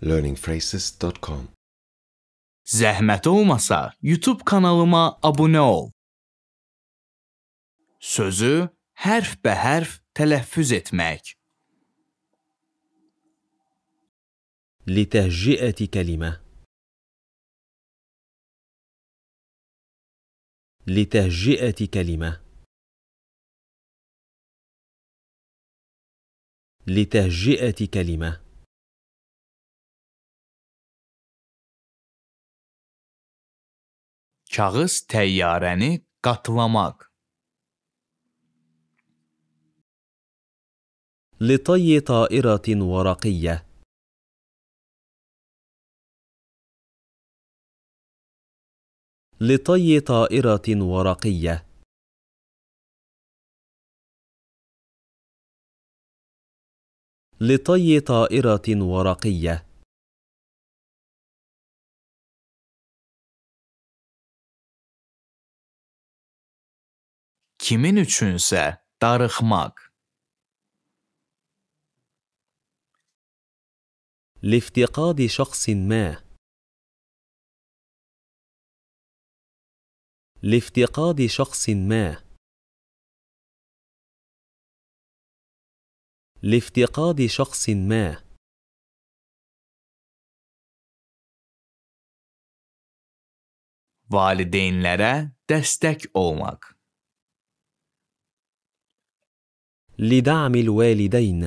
learningphrases.com Zəhmət olmasa YouTube kanalıma abunə ol. Sözü hərf bə hərf tələffüz etmək. لتهجئة كلمة لتهجئة كلمة لتهجئة كلمة kağız təyyarəni qatlamaq. لطي طائرة ورقية لطي طائرة ورقية لطي طائرة ورقية kimin üçünse darıxmaq. لافتقاد شخص ما لافتقاد شخص ما لافتقاد شخص ما والدين لرا دستك أومك لدعم الوالدين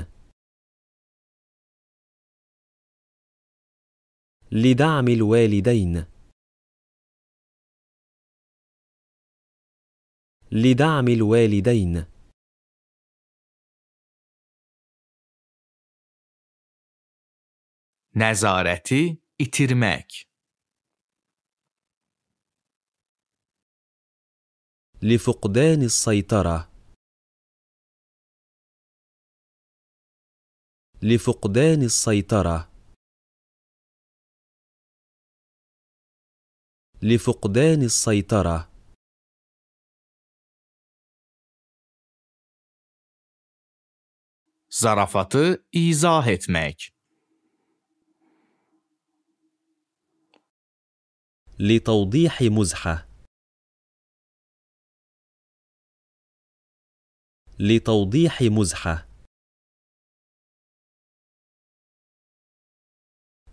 لدعم الوالدين لدعم الوالدين نظارتي اترمك لفقدان السيطره لفقدان السيطرة لفقدان السيطرة zarafatı izah etmek. لتوضيح مزحة لتوضيح مزحة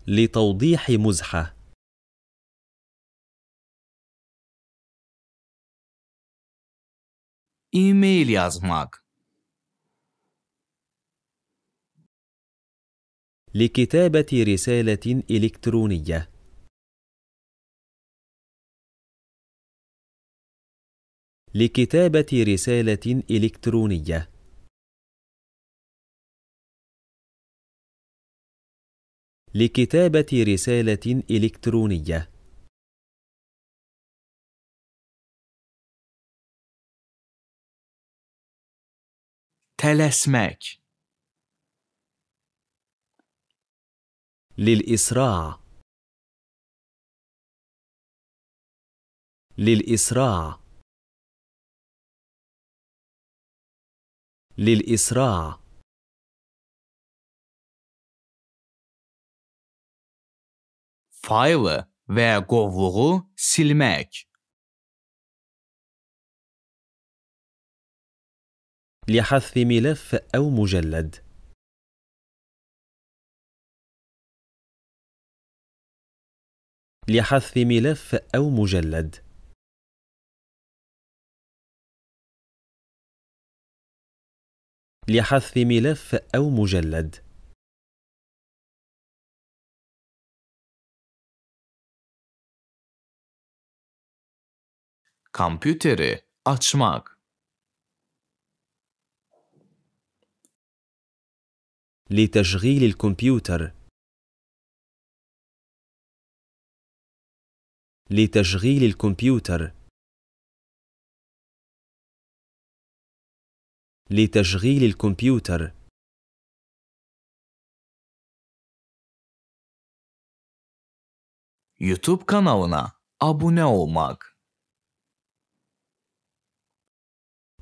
لتوضيح مزحة إيميل يازماك لكتابة رسالة إلكترونية لكتابة رسالة إلكترونية لكتابة رسالة إلكترونية تلسمك للإسراع للإسراع للإسراع faylı və qovluğu silmək. لحذف ملف أو مجلد لحذف ملف أو مجلد لحذف ملف أو مجلد Kompüteri açmak. لتشغيل الكمبيوتر لتشغيل الكمبيوتر لتشغيل الكمبيوتر يوتيوب kanalına abone olmak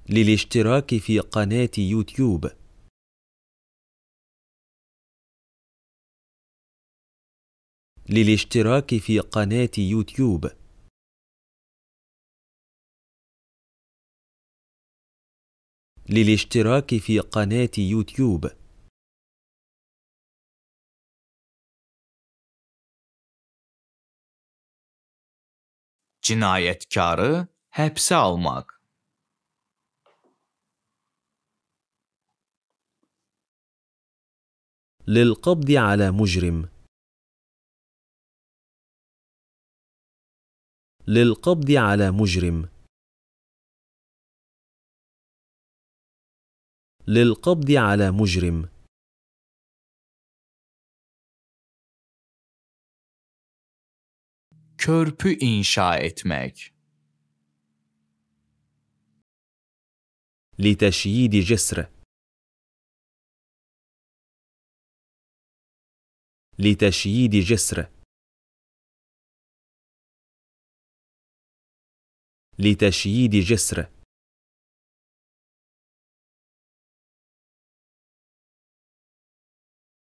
للاشتراك في قناة يوتيوب للاشتراك في قناة يوتيوب للاشتراك في قناة يوتيوب cinayetkarı hepse almak للقبض على مجرم للقبض على مجرم للقبض على مجرم körpü انشاء etmek لتشييد جسر لتشييد جسر لتشييد جسر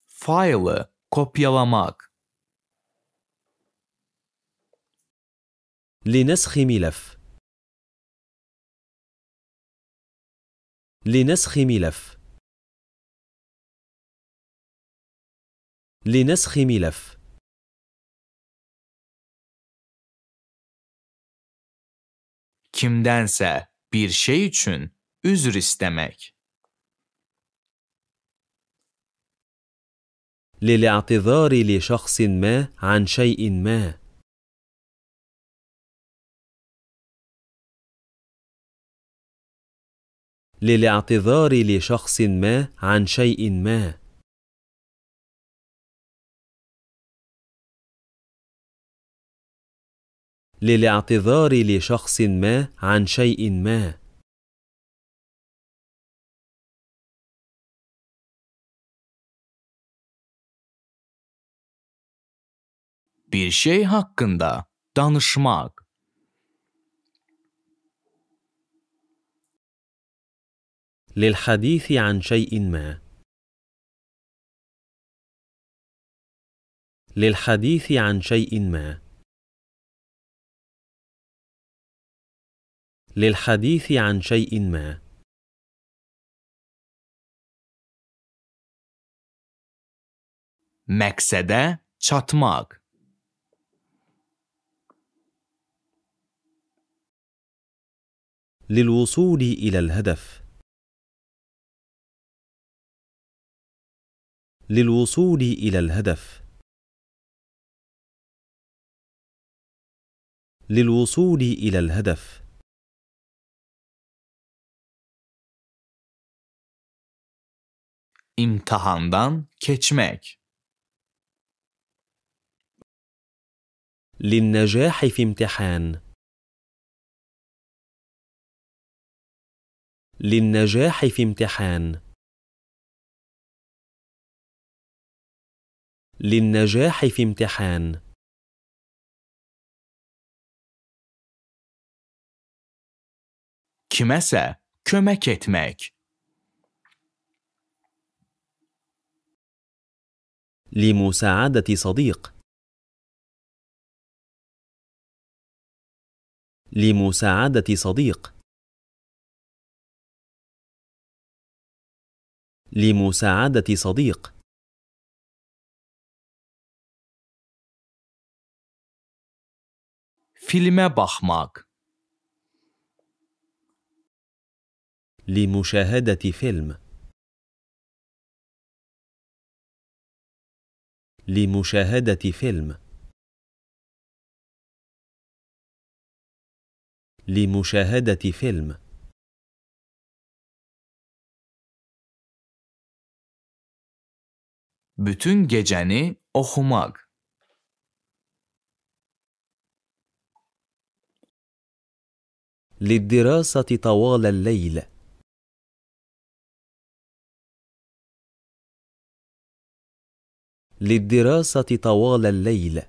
faili kopyalamak لنسخ ملف لنسخ ملف لنسخ ملف kimdense bir şey için özür istemek. للاعتذار لشخص ما عن شيء ما. للاعتذار لشخص ما عن شيء ما. للاعتذار لشخص ما عن شيء ما bir şey hakkında danışmak للحديث عن شيء ما للحديث عن شيء ما للحديث عن شيء ما مكسده çatmak. للوصول إلى الهدف. للوصول إلى الهدف. للوصول إلى الهدف. imtihandan keçmek. للنجاح في امتحان للنجاح في امتحان للنجاح في امتحان kimese kömek etmek لمساعدة صديق لمساعدة صديق لمساعدة صديق فيلم بخماك لمشاهدة فيلم لمشاهدة فيلم لمشاهدة فيلم Bütün geceni okumak للدراسة طوال الليل للدراسة طوال الليل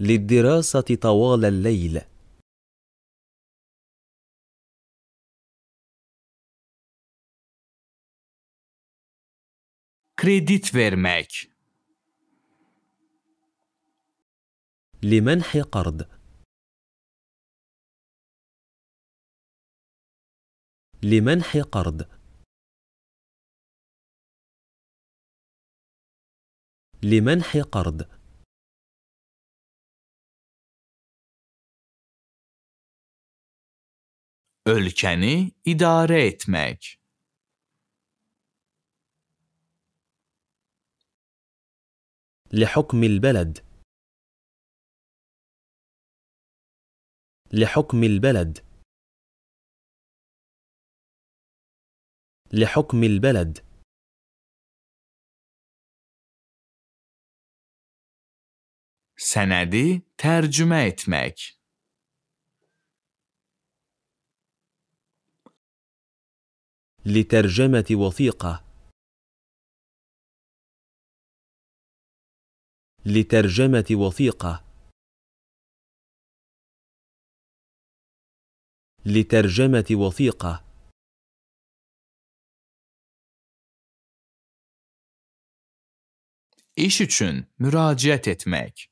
للدراسة طوال الليل كريديت فيرماك لمنح قرض لمنح قرض لمنح قرض ölçeni idare etmek لحكم البلد لحكم البلد لحكم البلد سندي tercüme etmek. لترجمة وثيقة لترجمة وثيقة لترجمة وثيقة iş için müracaat etmek.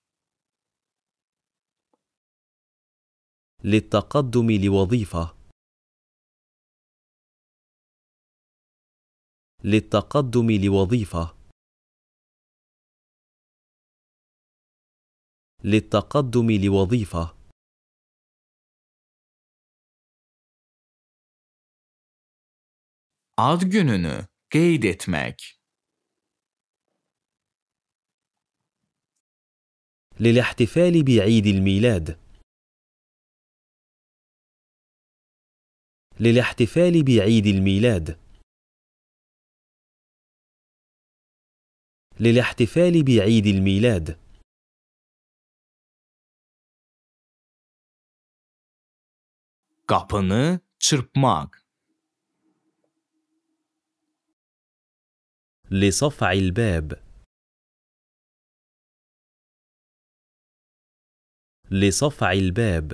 للتقدم لوظيفة للتقدم لوظيفة للتقدم لوظيفة ad gününü kaydetmek للاحتفال بعيد الميلاد للاحتفال بعيد الميلاد للاحتفال بعيد الميلاد kapını çırpmak لصفع الباب لصفع الباب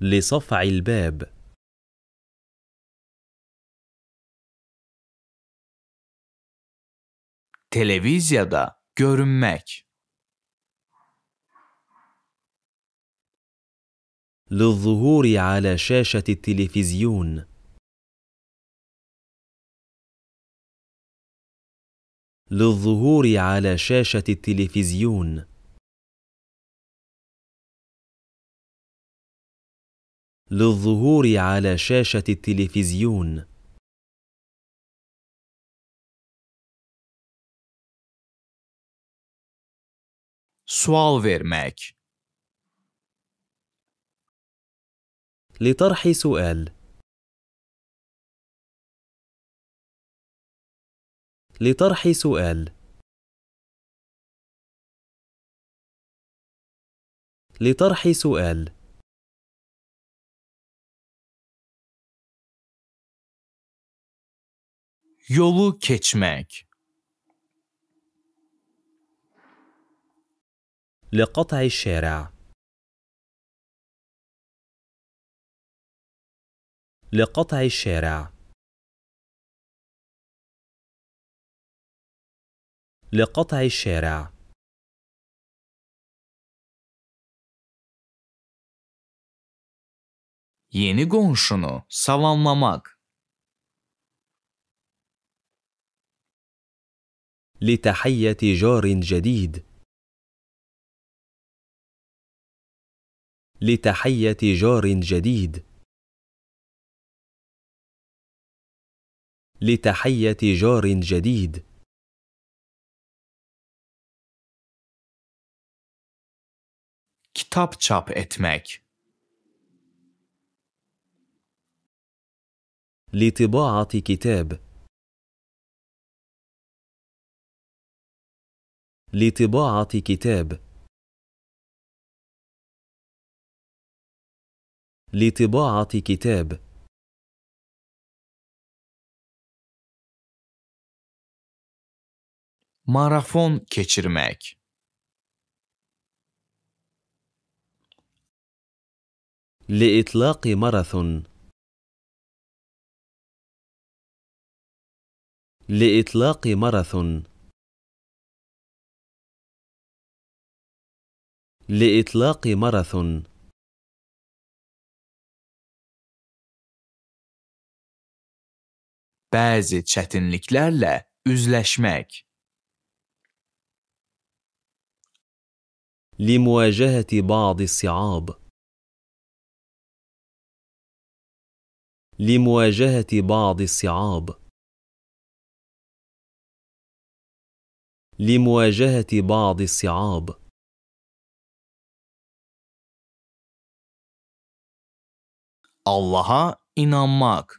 لصفع الباب تلفزيادا görünmek للظهور على شاشة التلفزيون للظهور على شاشة التلفزيون للظهور على شاشة التلفزيون سؤال vermek لطرح سؤال لطرح سؤال لطرح سؤال yolu geçmek لقطع الشارع لقطع الشارع لقطع الشارع Yeni qonşunu salamlamaq. لتحية جار جديد. لتحية جار جديد. لتحية جار جديد. kitap çap etmek. لطباعة كتاب لطباعة كتاب لطباعة كتاب marafon geçirmek لإطلاق ماراثون لإطلاق ماراثون لإطلاق ماراثون بعض çetinliklerle üzleşmek لمواجهة بعض الصعاب لمواجهة بعض الصعاب لمواجهة بعض الصعاب الله إنماك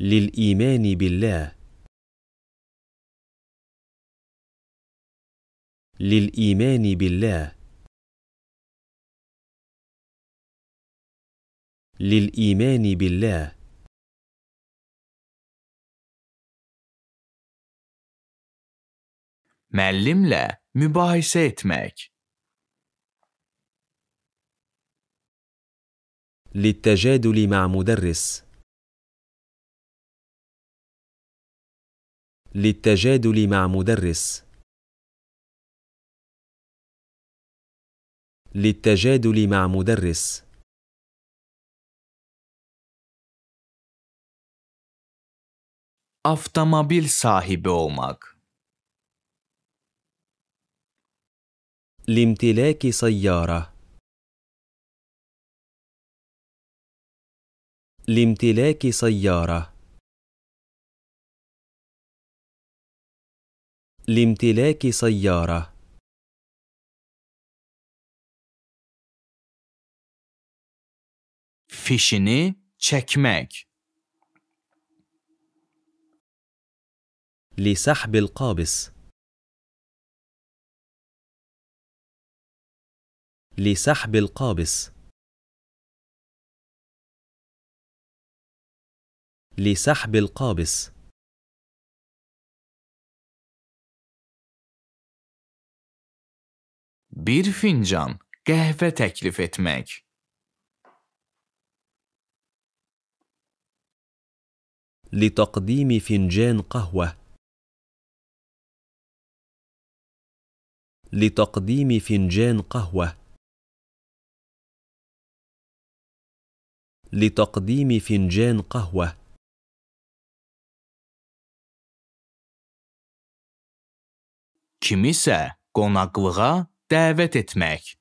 للإيمان بالله للإيمان بالله للايمان بالله Müellimle مباحثة etmek. للتجادل مع مدرس. للتجادل مع مدرس. للتجادل مع مدرس Автомобиль sahibi olmak. لامتلاك سيارة لامتلاك سيارة لامتلاك سيارة fişini çekmek لسحب القابس لسحب القابس لسحب القابس Bir fincan kahve teklif etmek. لتقديم فنجان قهوة لتقديم فنجان قهوة لتقديم فنجان قهوة kimisi konaklığa davet etmek.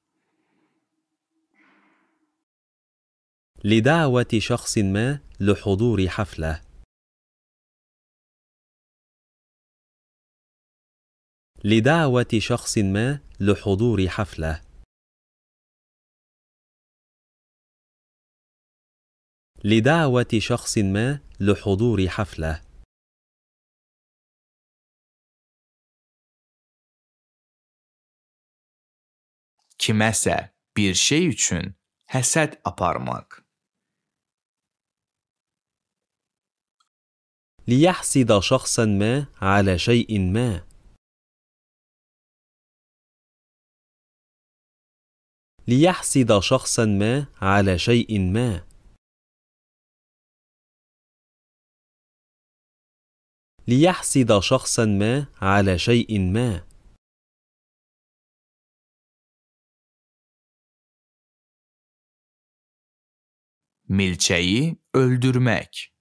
لدعوة شخص ما لحضور حفلة لدعوة شخص ما لحضور حفلة. لدعوة شخص ما لحضور حفلة. kimese bir şey için heset aparmak. ليحسد شخصا ما على شيء ما ليحسد شخصا ما على شيء ما ليحسد شخصا ما على شيء ما milçeyi öldürmek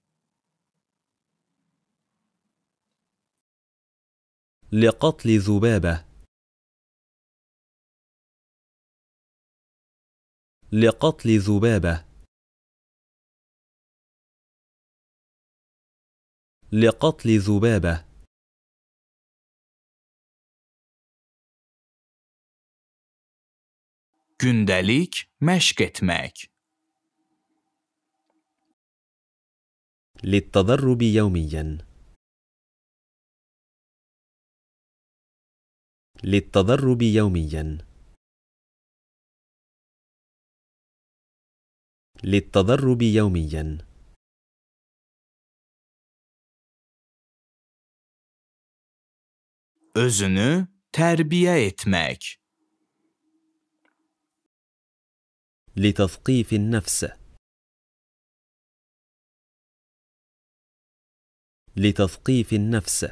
لقتل ذبابه لقتل ذبابة لقتل ذبابة gündelik meşk etmek للتدرب يوميا للتدرب يوميا للتدرب يوميا özünü terbiye etmek لتثقيف النفس لتثقيف النفس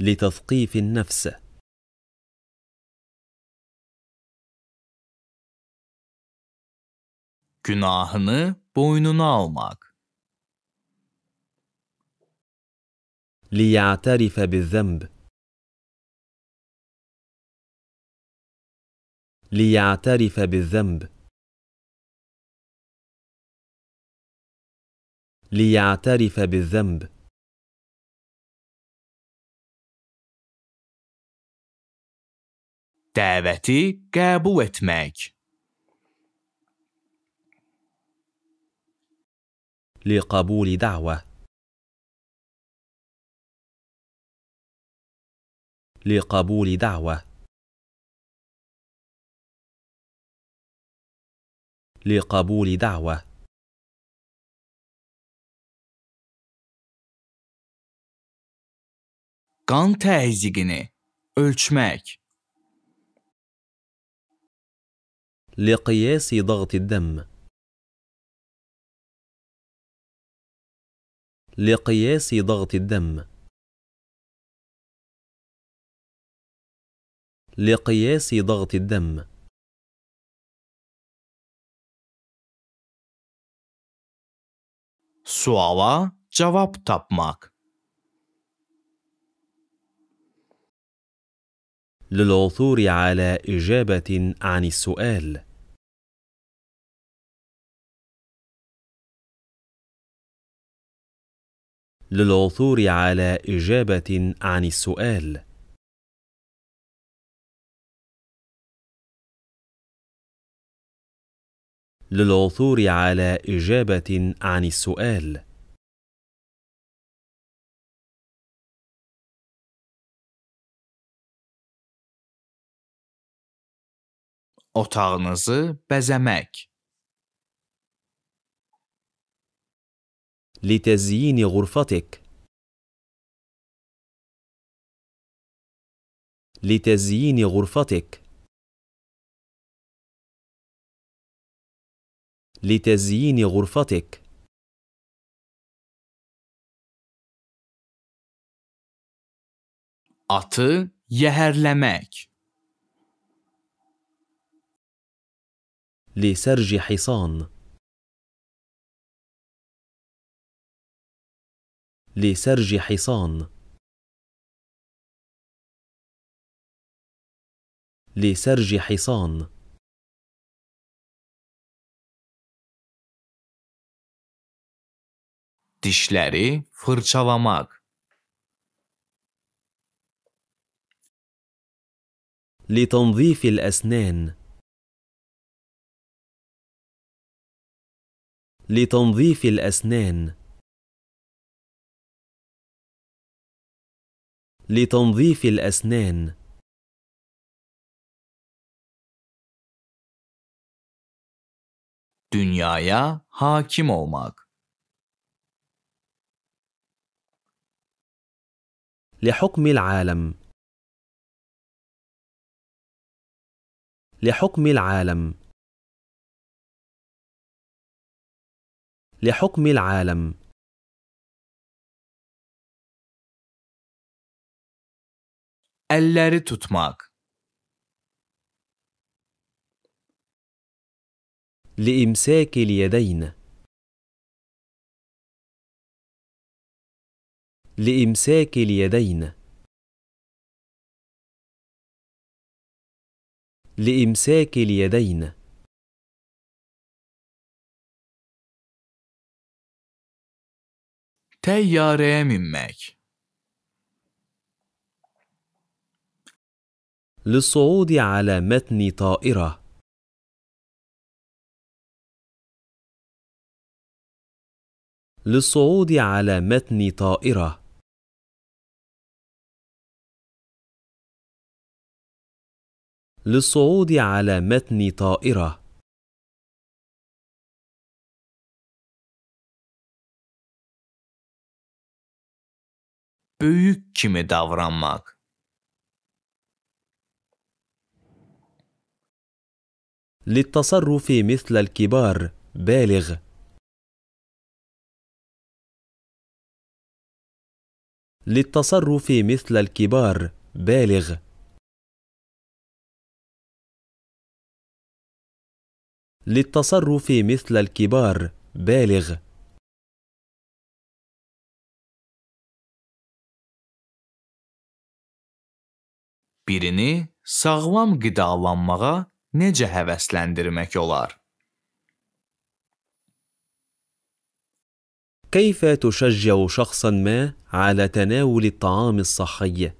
لتثقيف النفس günahını boynuna almak. ليعترف بالذنب ليعترف بالذنب ليعترف بالذنب دعوتي kabul etmek لقبول دعوة لقبول دعوة لقبول دعوة قان tezigini ölçmek لقياس ضغط الدم لقياس ضغط الدم لقياس ضغط الدم سوالا جواب تابماك للعثور على إجابة عن السؤال للعثور على إجابة عن السؤال للعثور على إجابة عن السؤال otağınızı bezemek لتزيين غرفتك لتزيين غرفتك لتزيين غرفتك atı yeherlemek لسرج حصان لسرج حصان لسرج حصان dişleri fırçalamak لتنظيف الأسنان لتنظيف الأسنان لتنظيف الأسنان dünyaya hakim olmak لحكم العالم لحكم العالم لحكم العالم elleri tutmak. لإمساك اليدين لإمساك اليدين لإمساك اليدين تيارة منك للصعود على متن طائرة للصعود على متن طائرة للصعود على متن طائرة büyük kimi davranmak للتصرف مثل الكبار بالغ للتصرف مثل الكبار بالغ للتصرف مثل الكبار بالغ Birini sağlam qidalanmağa necə həvəsləndirmək olar? كيف تشجع شخصا ما على تناول الطعام الصحي؟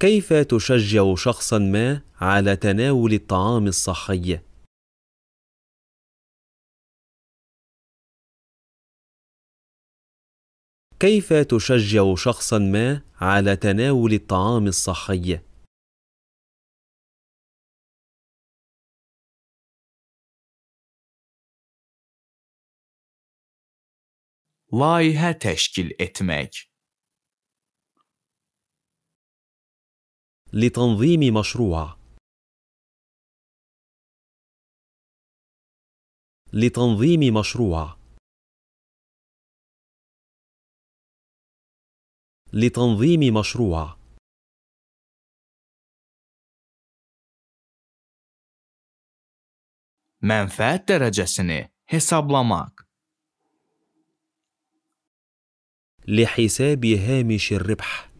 كيف تشجع شخصا ما على تناول الطعام الصحي؟ كيف تشجع شخصا ما على تناول الطعام الصحي Layiha تشكيل اتمك لتنظيم مشروع لتنظيم مشروع لتنظيم مشروع Mənfəət dərəcəsini hesablamaq. لحساب هامش الربح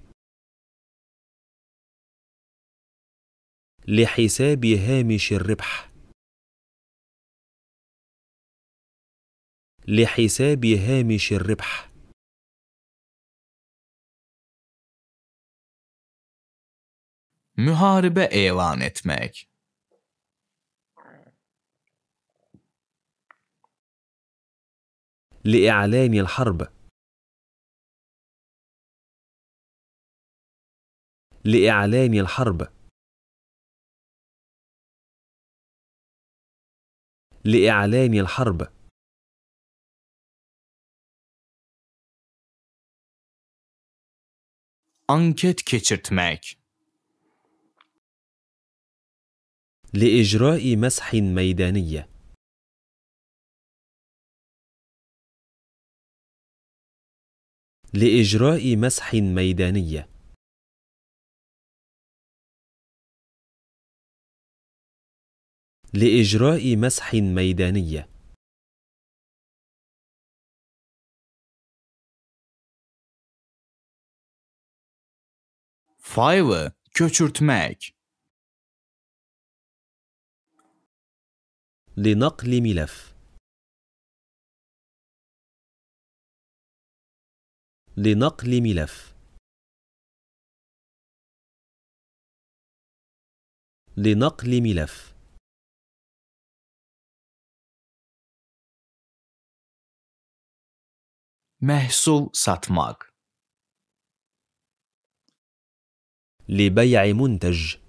لحساب هامش الربح لحساب هامش الربح Müharibe elan etmek. لإعلان الحرب لإعلان الحرب لإعلان الحرب anket geçirtmek لإجراء مسح ميدانية لإجراء مسح ميدانية لإجراء مسح ميدانية Fiverr köçürtmek لنقل ملف لنقل ملف لنقل ملف محصول satmak لبيع منتج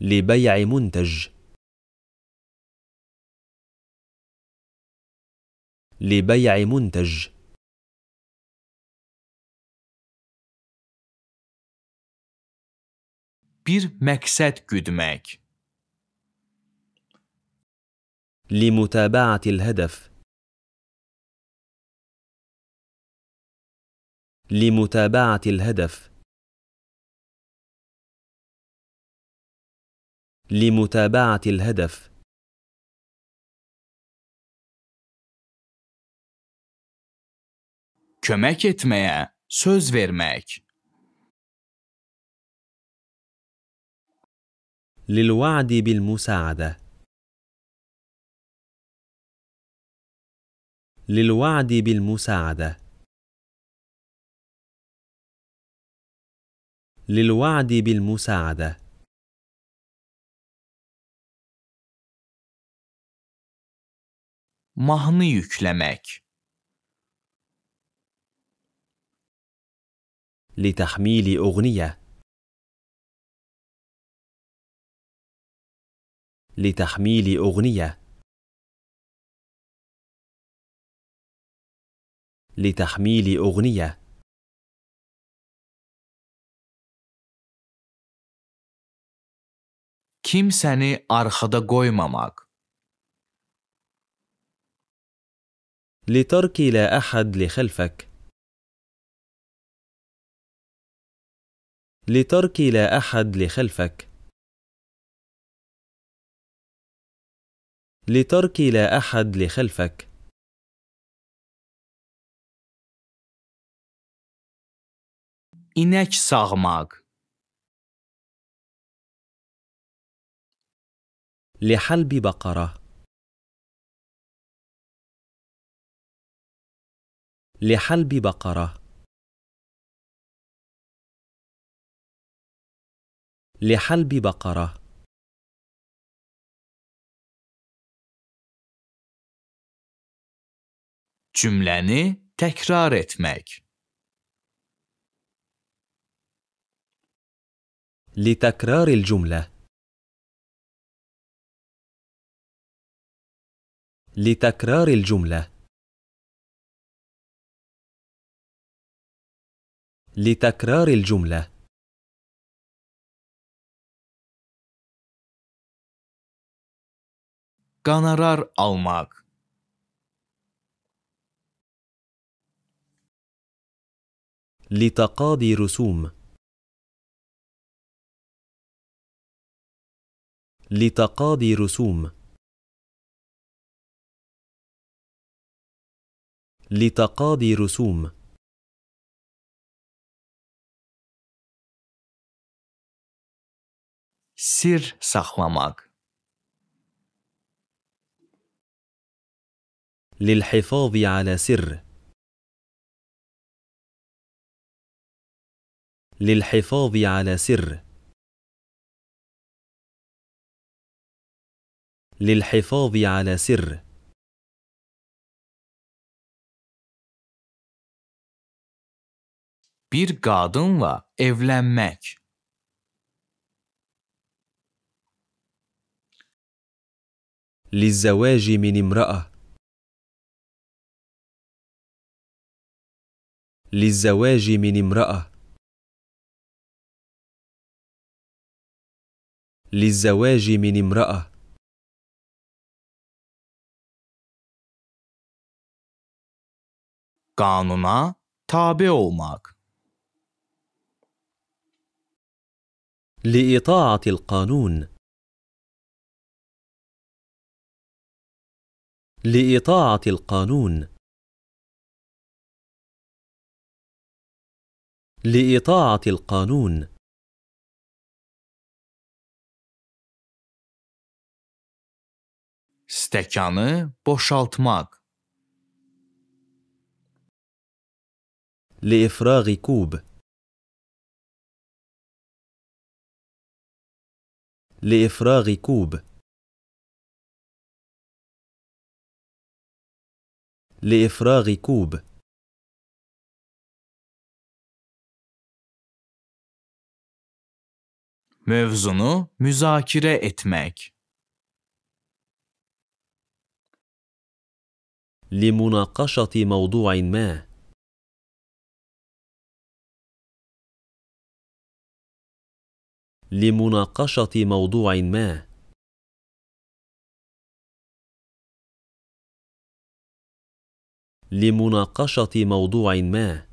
لبيع منتج لبيع منتج bir məqsəd güdmək لمتابعة الهدف لمتابعة الهدف لمتابعة الهدف kömek etmeye söz vermek للوعد بالمساعدة للوعد بالمساعدة للوعد بالمساعدة mahnı yükləmək. لتحميل أغنية لتحميل أغنية لتحميل أغنية kimsəni arxada qoymamaq لترك لا أحد لخلفك لترك لا أحد لخلفك لترك لا أحد لخلفك إنك صغمك لحلب بقرة لحلب بقرة لحلب بقرة cümləni təkrar etmək. لتكرار الجملة لتكرار الجملة لتكرار الجملة karar almak لتقاضي رسوم لتقاضي رسوم لتقاضي رسوم sir saklamak. للحفاظ على سر للحفاظ على سر للحفاظ على سر bir kadınla evlenmek للزواج من امرأة للزواج من امرأة للزواج من امرأة kanuna tabi olmak لإطاعة القانون لإطاعة القانون لإطاعة القانون stekanı boşaltmak لإفراغ كوب لإفراغ كوب لإفراغ كوب Mevzunu müzakire etmek. لمناقشة موضوع ما. لمناقشة موضوع ما. لمناقشه موضوع ما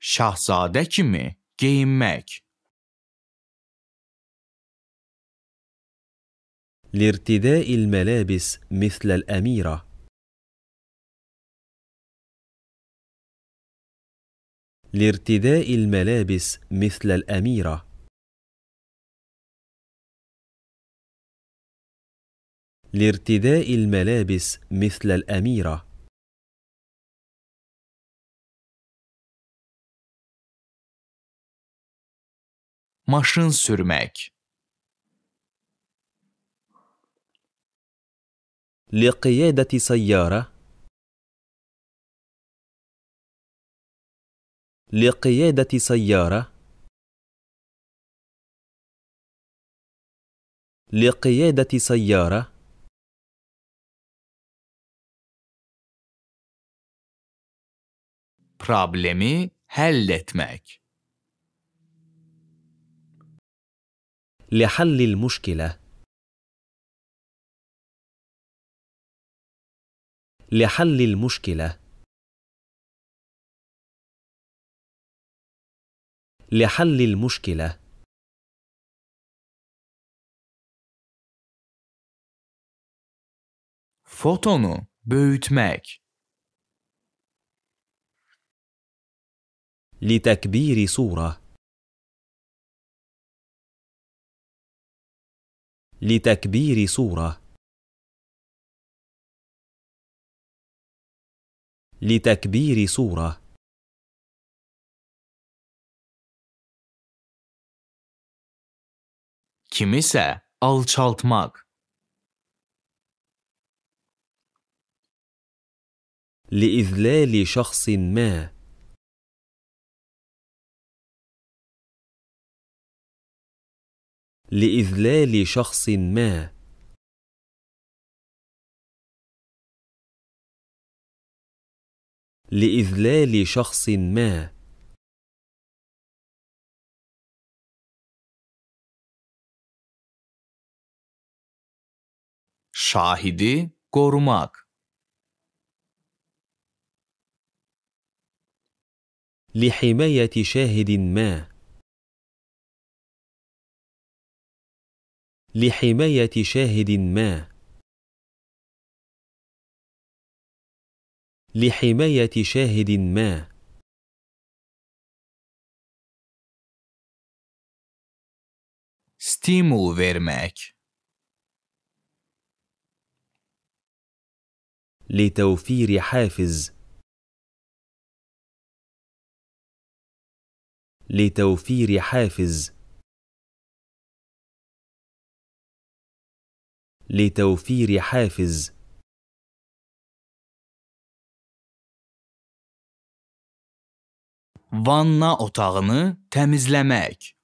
شاهزاده kimi giyinmek لارتداء الملابس مثل الأميرة لارتداء الملابس مثل الأميرة لارتداء الملابس مثل الأميرة ماشين sürmek لقيادة سيارة لقيادة سيارة لقيادة سيارة problemi halletmek. لحل المشكلة لحل المشكلة لحل المشكلة فوتونو بيوتمك لتكبير صورة لتكبير صورة لتكبير صورة kimisi alçaltmak لإذلال شخص ما لإذلال شخص ما لإذلال شخص ما şahidi korumak لحماية شاهد ما لحماية شاهد ما لحماية شاهد ما stimul فيرماك لتوفير حافز لتوفير حافز لتوفير حافز فانا otağını temizlemek.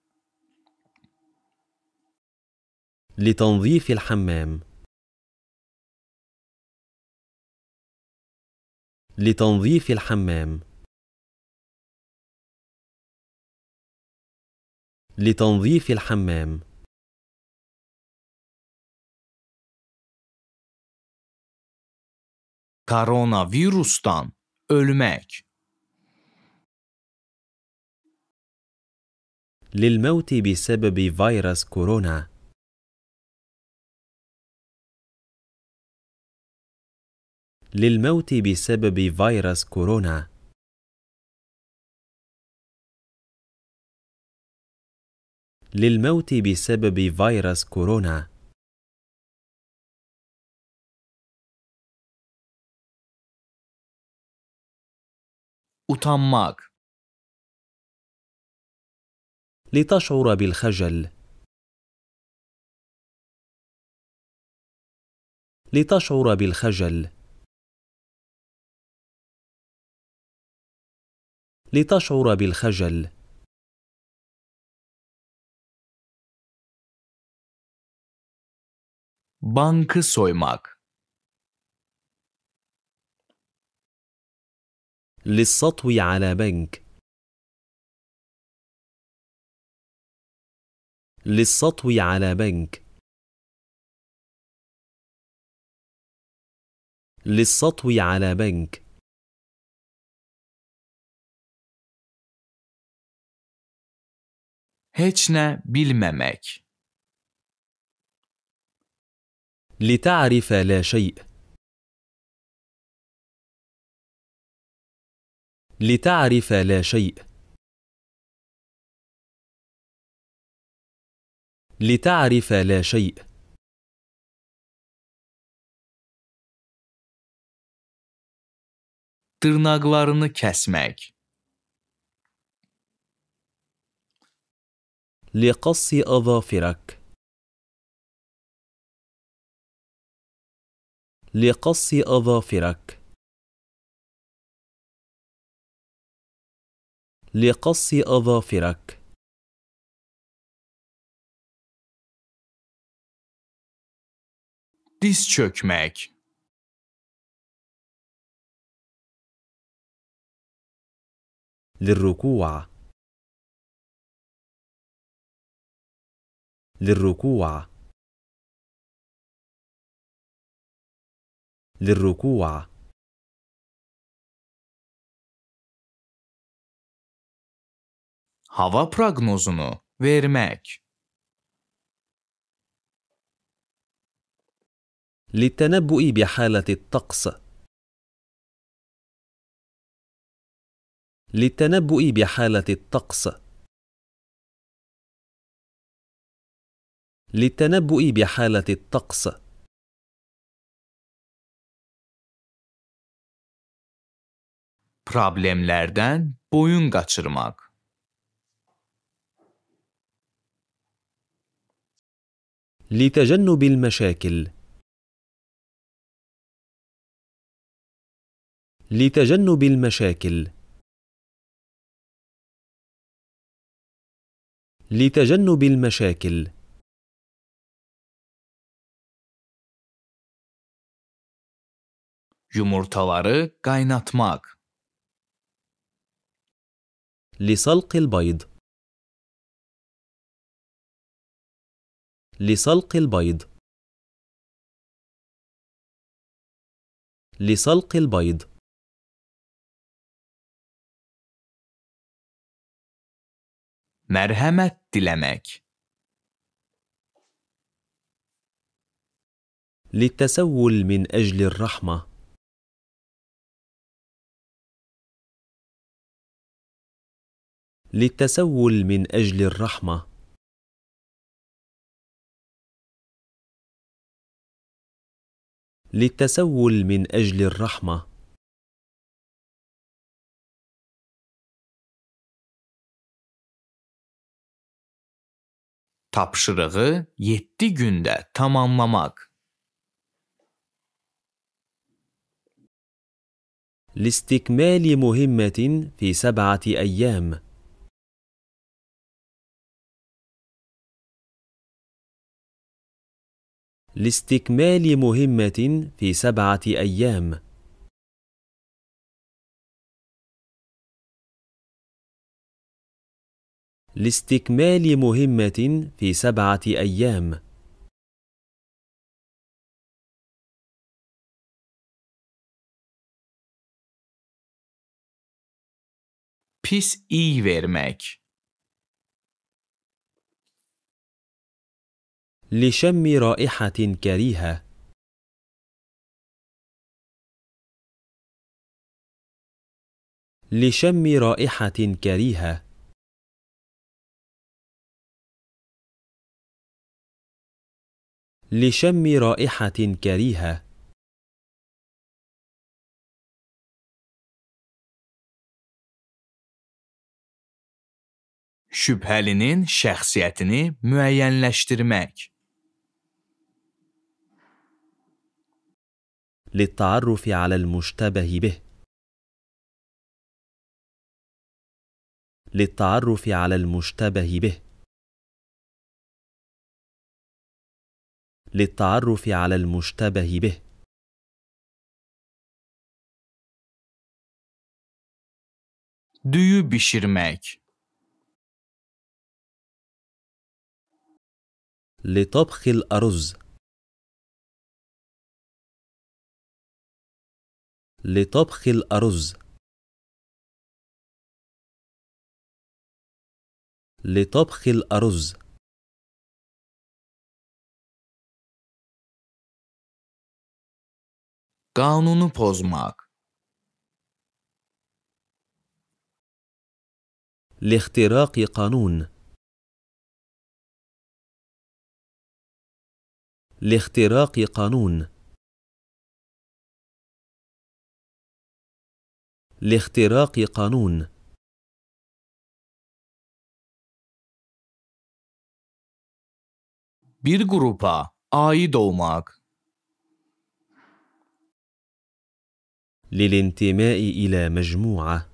لتنظيف الحمام. لتنظيف الحمام. لتنظيف الحمام. koronavirustan ölmek. للموت بسبب فيروس كورونا للموت بسبب فيروس كورونا للموت بسبب فيروس كورونا utanmak لتشعر بالخجل لتشعر بالخجل لتشعر بالخجل بنك soymak للسطو على بنك للسطو على بنك للسطو على بنك هيتشنا ne لتعرف لا شيء لتعرف لا شيء لتعرف لا شيء tırnaklarını kesmek لقص أظافرك لقص أظافرك لقص أظافرك diz çökmek للركوع للركوع للركوع hava prognozunu vermek. للتنبؤ بحالة الطقس للتنبؤ بحالة الطقس للتنبؤ بحالة الطقس problemlerden boyun kaçırmak لتجنب المشاكل لتجنب المشاكل لتجنب المشاكل yumurtaları kaynatmak لسلق البيض لسلق البيض لسلق البيض مرهمة تلمك للتسول من أجل الرحمة للتسول من أجل الرحمة للتسول من أجل الرحمة Tapşırığı yetti günde tamamlamak. لاستكمال مهمة في سبعة أيام لاستكمال مهمة في سبعة أيام لاستكمال مهمة في سبعة أيام pis iyi vermek لشم رائحة كريهة لشم رائحة كريهة لشم رائحة كريهة Şübhəlinin şəxsiyyətini müəyyənləşdirmək للتعرف على المشتبه به للتعرف على المشتبه به للتعرف على المشتبه به düğü pişirmek لطبخ الأرز لطبخ الأرز لطبخ الأرز kanunu pozmak لاختراق قانون لاختراق قانون لاختراق قانون bir grupa ait olmak للانتماء إلى مجموعة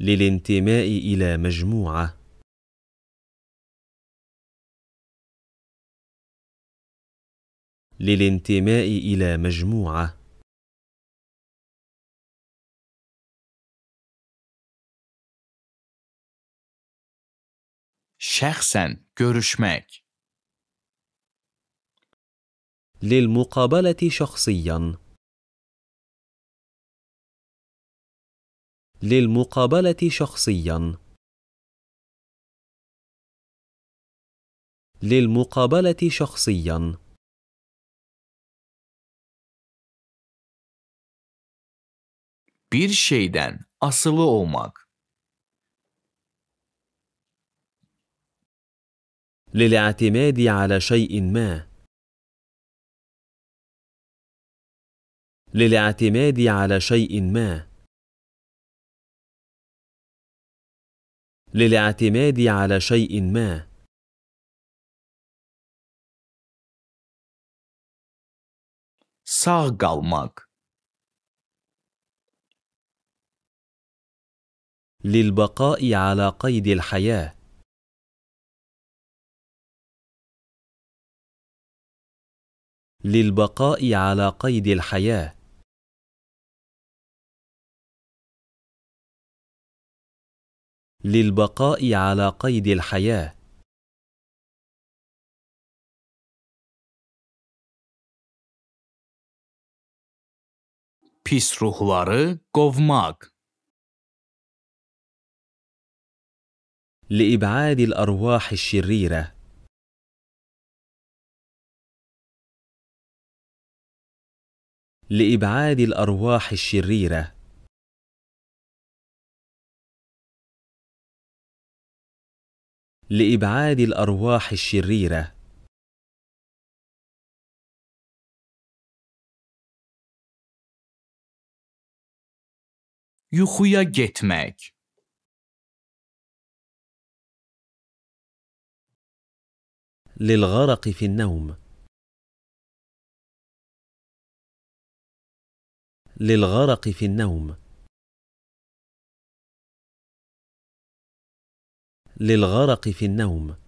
للانتماء إلى مجموعة للانتماء الى مجموعه شخصاً görüşmek للمقابله شخصيا للمقابله شخصيا للمقابله شخصيا bir şeyden asılı olmak. للاعتماد على شيء ما للاعتماد على شيء ما للاعتماد على شيء ما sağ kalmak للبقاء على قيد الحياه للبقاء على قيد الحياه للبقاء على قيد الحياه pis ruhları kovmak لإبعاد الأرواح الشريرة لإبعاد الأرواح الشريرة لإبعاد الأرواح الشريرة يخويا gitmek للغرق في النوم للغرق في النوم للغرق في النوم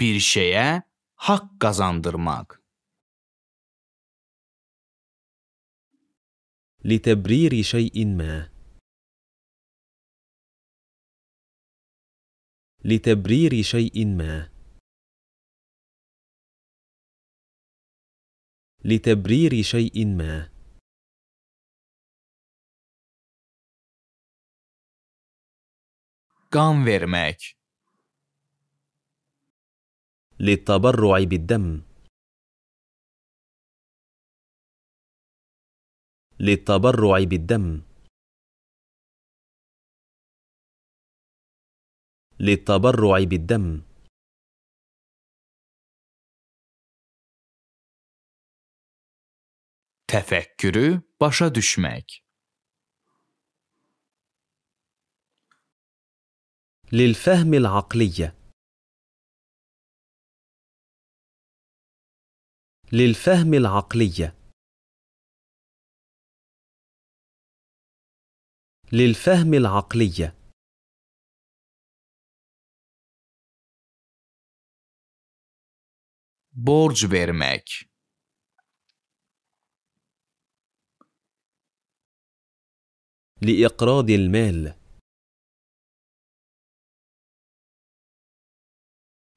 bir şeye hak kazandırmak لتبرير شيء ما لتبرير شيء ما لتبرير شيء ما كان vermek للتبرع بالدم للتبرع بالدم للتبرع بالدم تفكرو باشا دشمك للفهم العقليه borç vermek. لإقراض المال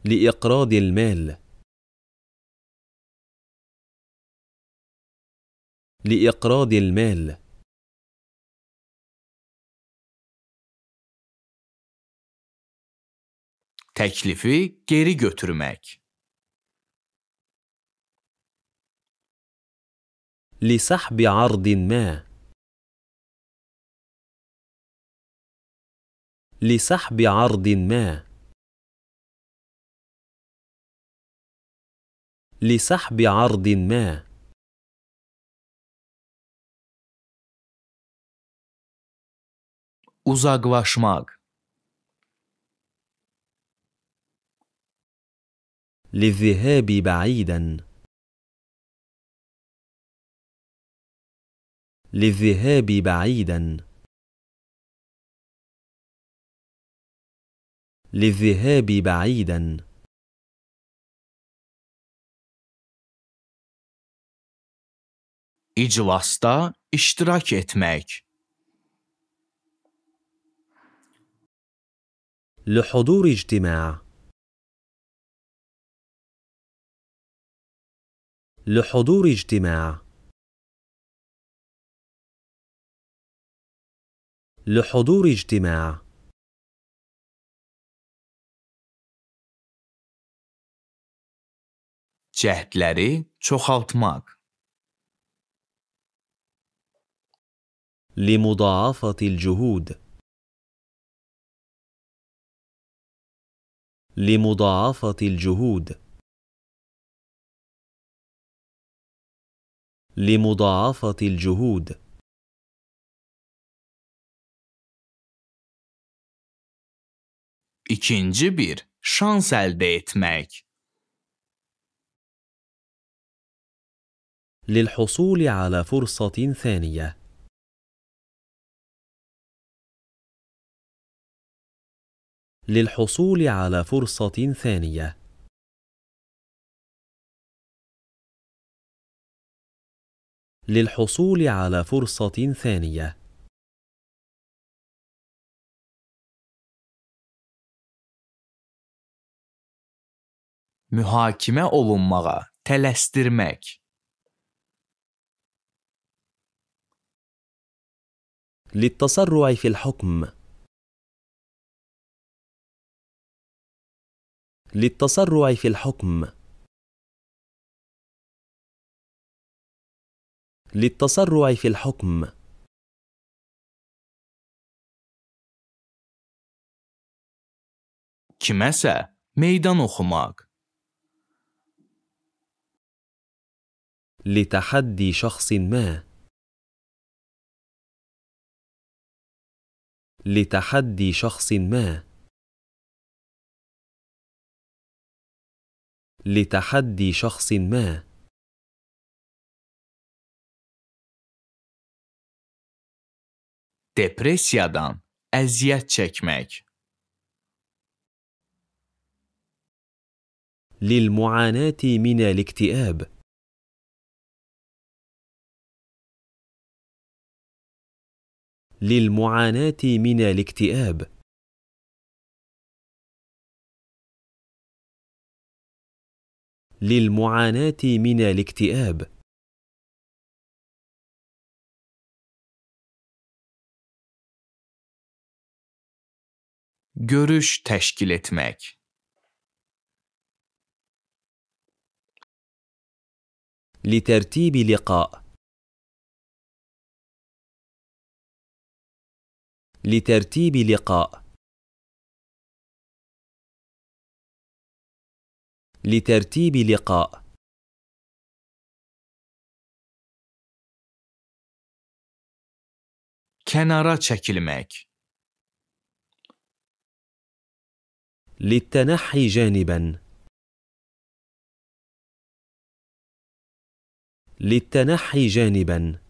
لإقراض المال لإقراض المال تكلفة geri götürmek لسحب عرض ما لسحب عرض ما لسحب عرض ما uzaklaşmak للذهاب بعيداً للذهاب بعيدا للذهاب بعيدا إجلاستا اشتراك etmek لحضور اجتماع لحضور اجتماع لحضور اجتماع Cehleri çoğaltmak. لمضاعفة الجهود لمضاعفة الجهود لمضاعفة الجهود İkinci bir, şans elde etmek. للحصول على فرصة ثانية للحصول على فرصة ثانية للحصول على فرصة ثانية mühakimə olunmağa, tələsdirmək. للتسرع في الحكم للتسرع في الحكم للتسرع في الحكم kiməsə meydan oxumaq لتحدي شخص ما لتحدي شخص ما لتحدي شخص ما depresyadan eziyet çekmek للمعاناة من الاكتئاب للمعاناه من الاكتئاب للمعاناه من الاكتئاب görüş teşkil etmek لترتيب لقاء لترتيب لقاء لترتيب لقاء كنارا çekilmek للتنحي جانبا للتنحي جانبا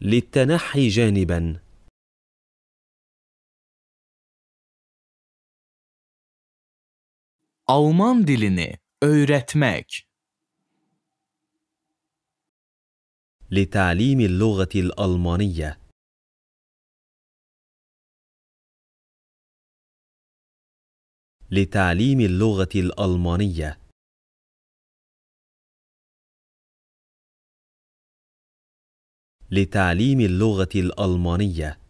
للتنحي جانبا Alman dilini öğretmek لتعليم اللغة الألمانية لتعليم اللغة الألمانية لتعليم اللغة الألمانية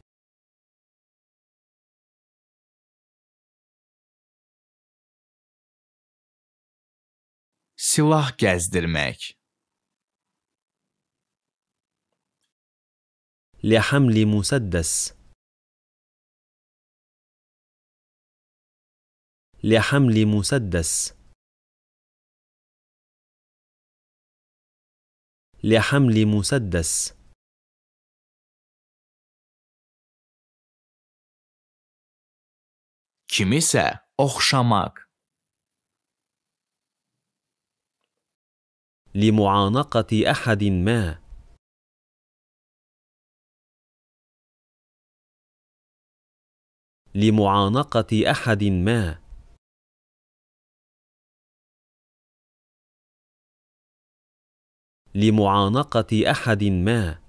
سلاح gezdirmek لحمل مسدس لحمل مسدس لحمل مسدس чимесе أخشماك لمعانقة أحد ما لمعانقة أحد ما لمعانقة أحد ما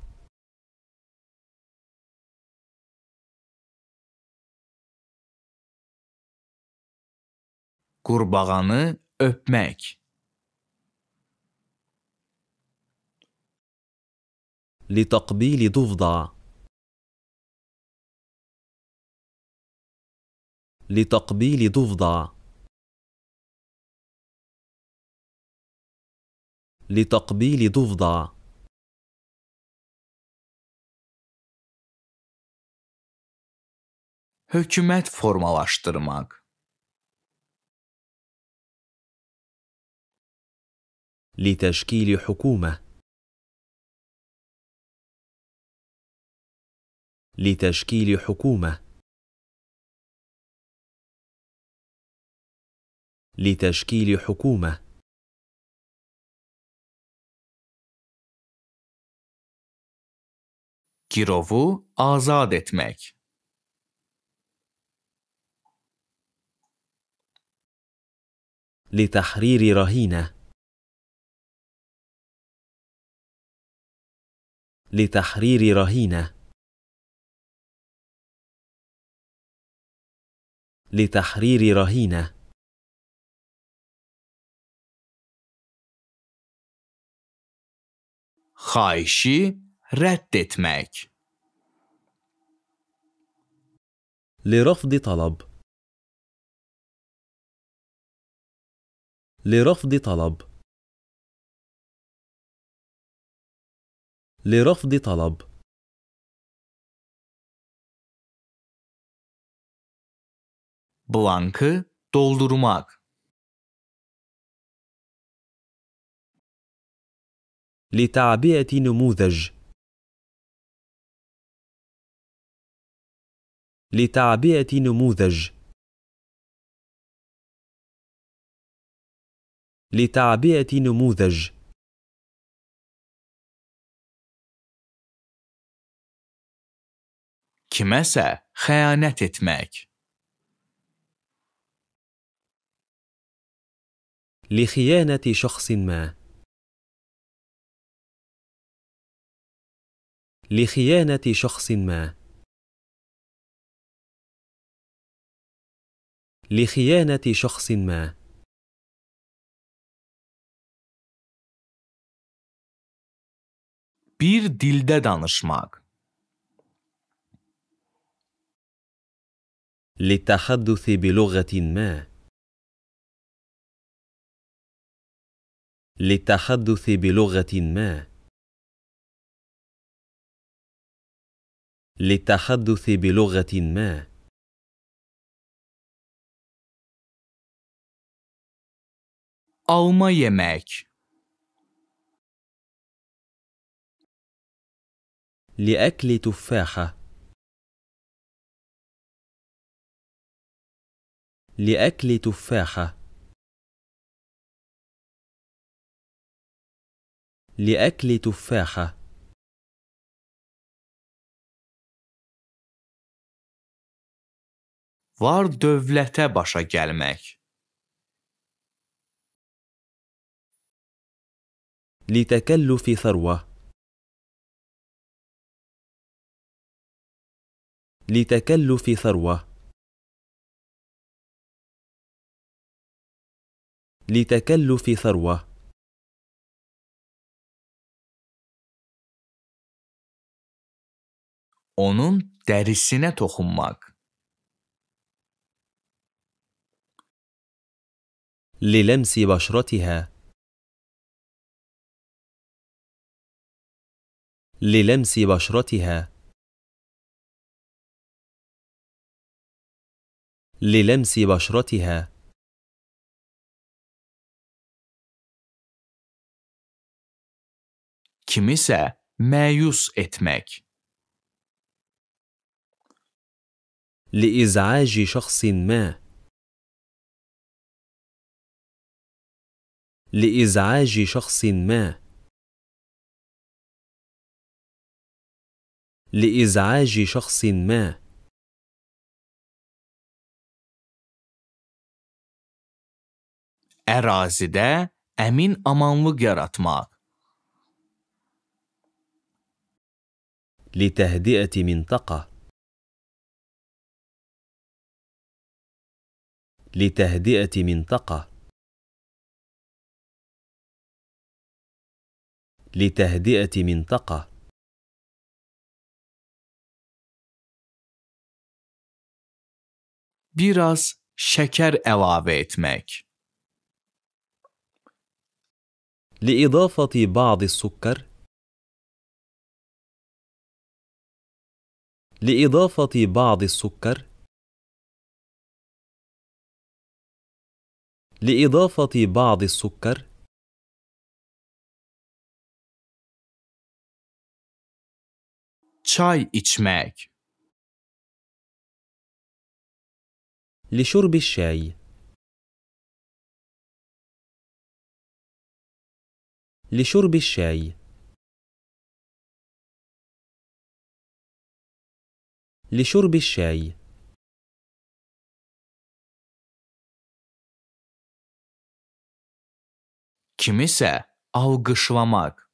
Qurbağanı öpmək. لتقبيل ضفدع لتقبيل ضفدع لتقبيل ضفدع hökumət formalaşdırmaq لتشكيل حكومة لتشكيل حكومة لتشكيل حكومة كيروفو آزاد اتمك لتحرير رهينه لتحرير رهينة لتحرير رهينة خايشي مك لرفض طلب لرفض طلب لرفض طلب blankı doldurmak لتعبئة نموذج لتعبئة نموذج لتعبئة نموذج kiməsə xəyanət etmək. لخيانة شخص ما لخيانة شخص ما لخيانة شخص ما bir dildə danışmaq للتحدث بلغة ما للتحدث بلغة ما للتحدث بلغة ما alma yemek لأكل تفاحة لأكل تفاحة لأكل تفاحة var dövlətə başa gəlmək. لتكلف ثروة لتكلف ثروة لتكلف ثروة onun derisine tokunmak. للمس بشرتها للمس بشرتها للمس بشرتها kimisə məyus etmək. لإزعاج شخص ما لإزعاج شخص ما لإزعاج شخص ما ərazidə əmin amanlıq yaratmaq لتهدئة منطقة لتهدئة منطقة لتهدئة منطقة biraz şeker ilave etmek لإضافة بعض السكر لإضافة بعض السكر لإضافة بعض السكر çay içmek لشرب الشاي لشرب الشاي لشرب الشاي Kimisi algışlamak.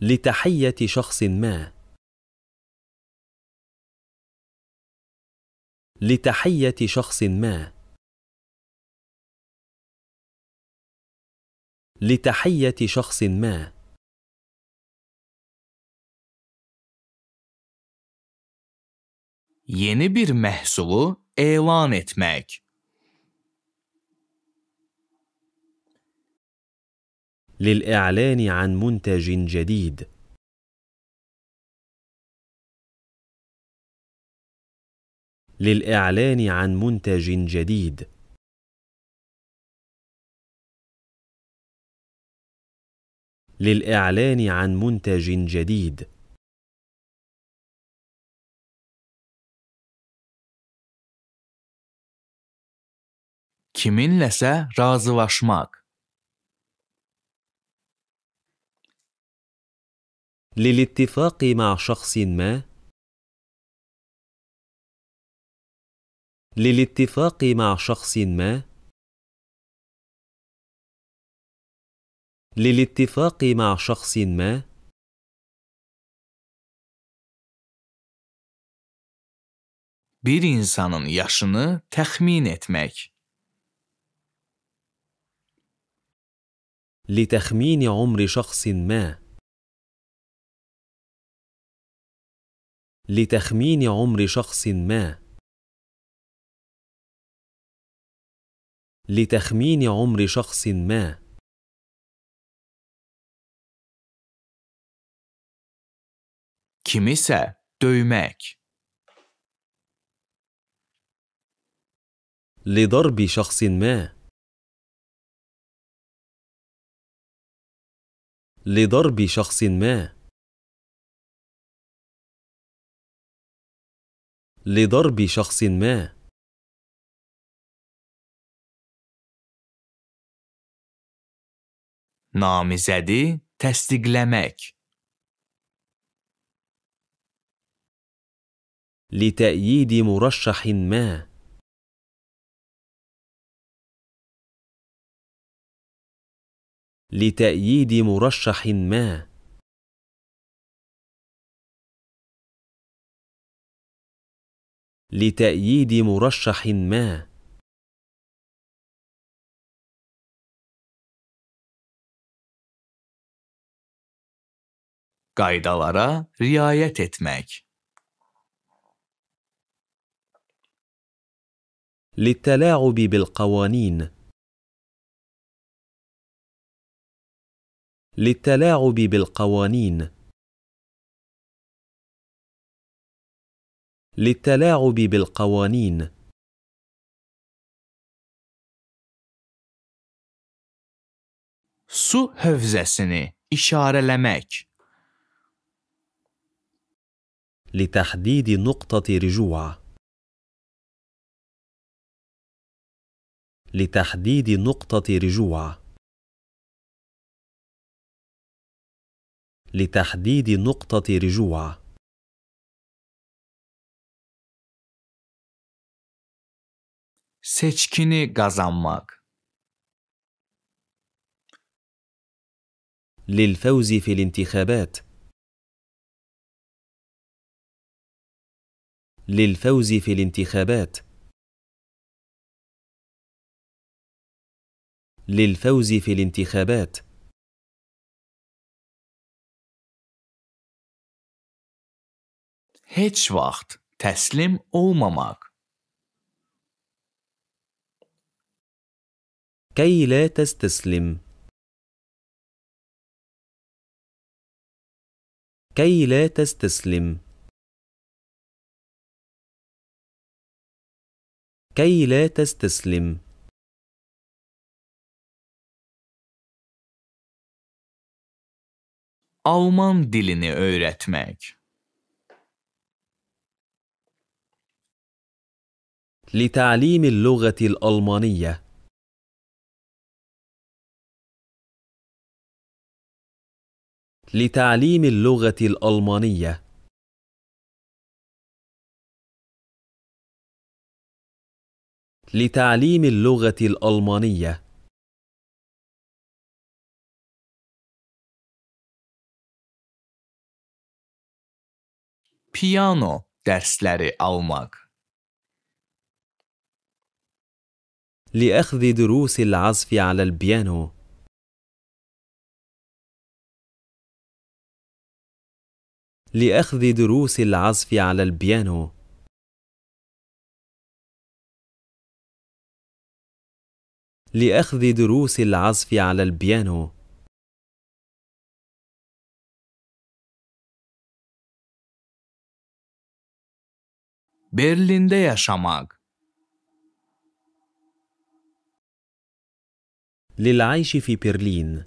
لتحية شخص ما لتحية شخص ما لتحية شخص ما yeni bir məhsulu elan etmək. للإعلان عن منتج جديد للإعلان عن منتج جديد للإعلان عن منتج جديد kiminləsə razılaşmaq. للاتفاق مع شخص ما للاتفاق مع شخص ما للاتفاق مع شخص ما bir insanın yaşını təxmin etmək لتخمين عمر شخص ما لتخمين عمر شخص ما لتخمين عمر شخص ما kimisi dövmek لضرب شخص ما لضرب شخص ما لضرب شخص ما namizedi tasdiklemek لتأييد مرشح ما لتأييد مرشح ما لتأييد مرشح ما قايدالارا riayet etmek. للتلاعب بالقوانين للتلاعب بالقوانين للتلاعب بالقوانين سو هفزسني إشارة işarelemek لتحديد نقطة رجوع لتحديد نقطة رجوع لتحديد نقطة رجوع seçkini kazanmak للفوز في الانتخابات للفوز في الانتخابات للفوز في الانتخابات heç vaxt təslim olmamaq. كي لا تستسلم كي لا تستسلم كي لا تستسلم Alman dilini öyrətmək لتعليم اللغة الألمانية لتعليم اللغة الألمانية لتعليم اللغة الألمانية بيانو dersleri almak لأخذ دروس العزف على البيانو لأخذ دروس العزف على البيانو لأخذ دروس العزف على البيانو برلين Berlin'de yaşamak للعيش في برلين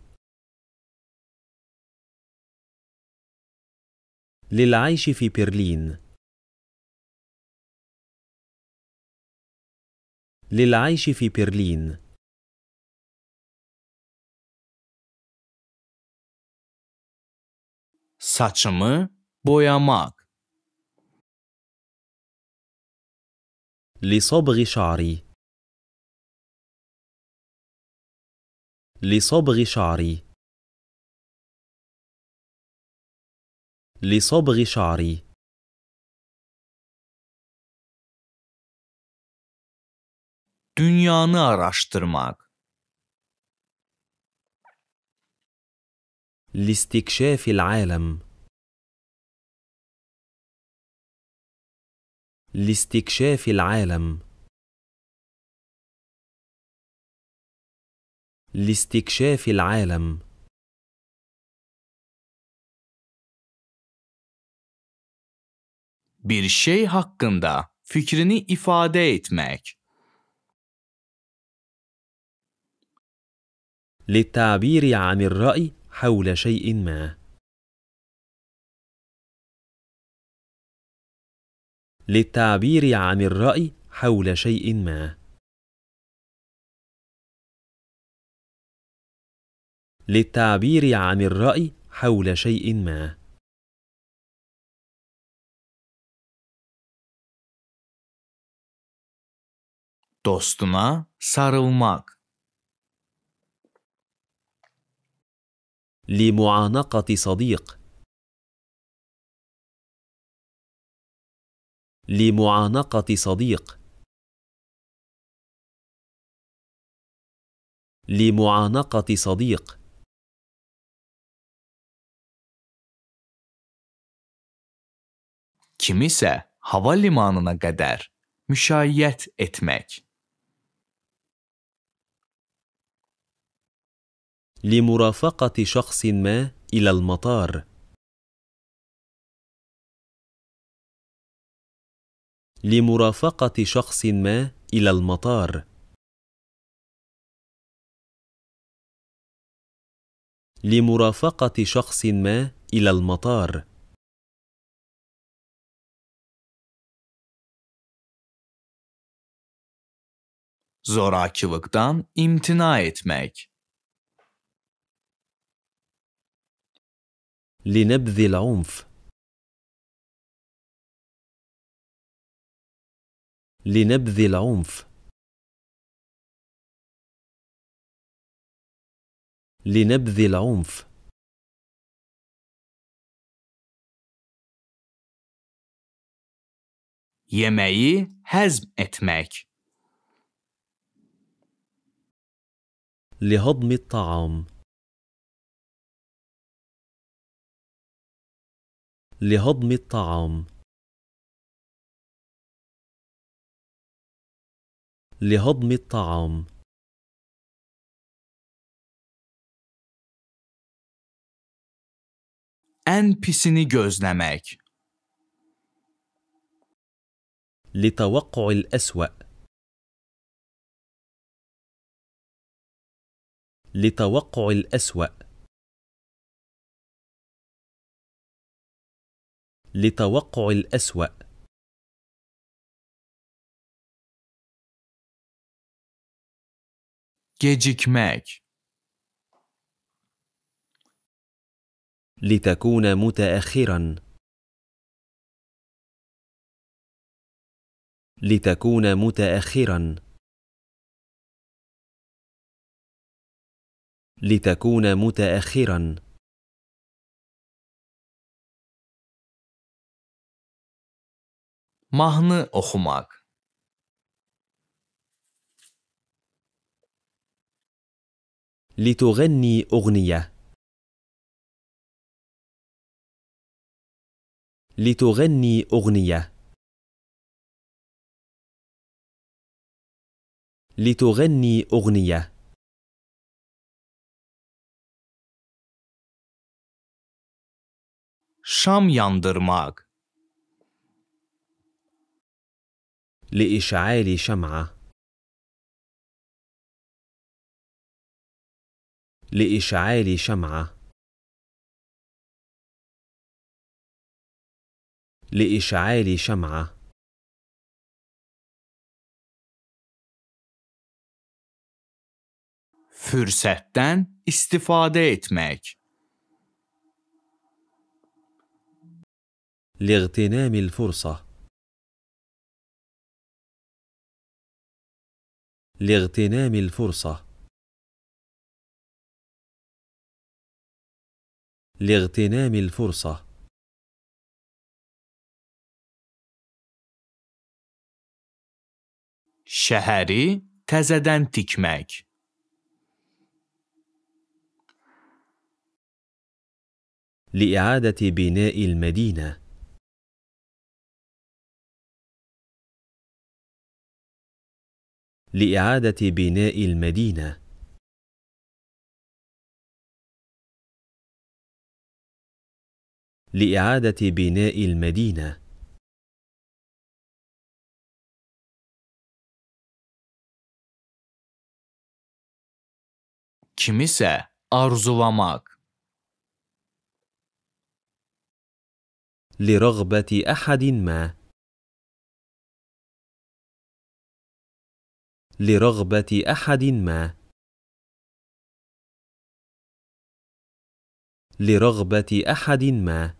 للعيش في برلين للعيش في برلين saçımı boyamak لصبغ شعري لصبغ شعري لصبغ شعري dünyanı araştırmak لاستكشاف العالم لاستكشاف العالم لاستكشاف العالم bir şey hakkında fikrini ifade etmek. للتعبير عن الرأي حول شيء ما. للتعبير عن الرأي حول شيء ما. للتعبير عن الرأي حول شيء ما Dostuna sarılmak لمعانقة صديق لمعانقة صديق لمعانقة صديق kimisə hava limanına qədər müşayiət etmək. لمرافقة شخص ما إلى المطار لمرافقة شخص ما إلى المطار لمرافقة شخص ما إلى المطار zorakılıktan imtina etmek. لنبذ العنف لنبذ العنف لنبذ العنف yemeği hezm etmek. لهضم الطعام لهضم الطعام لهضم الطعام en pisini gözlemek لتوقع الأسوأ لتوقع الأسوأ لتوقع الأسوأ ماك لتكون متأخرا لتكون متأخرا لتكون متاخرا mahnı okumak لتغني أغنية لتغني أغنية لتغني أغنية şam yandırmak. لإشعال شمعة لإشعال شمعة لإشعال شمعة fürsetten istifade etmek. لاغتنام الفرصة لاغتنام الفرصة لاغتنام الفرصة شهري تزدان تیکمک لإعادة بناء المدينة لإعادة بناء المدينة لإعادة بناء المدينة kimse arzulamak لرغبة أحد ما لرغبة أحد ما لرغبة أحد ما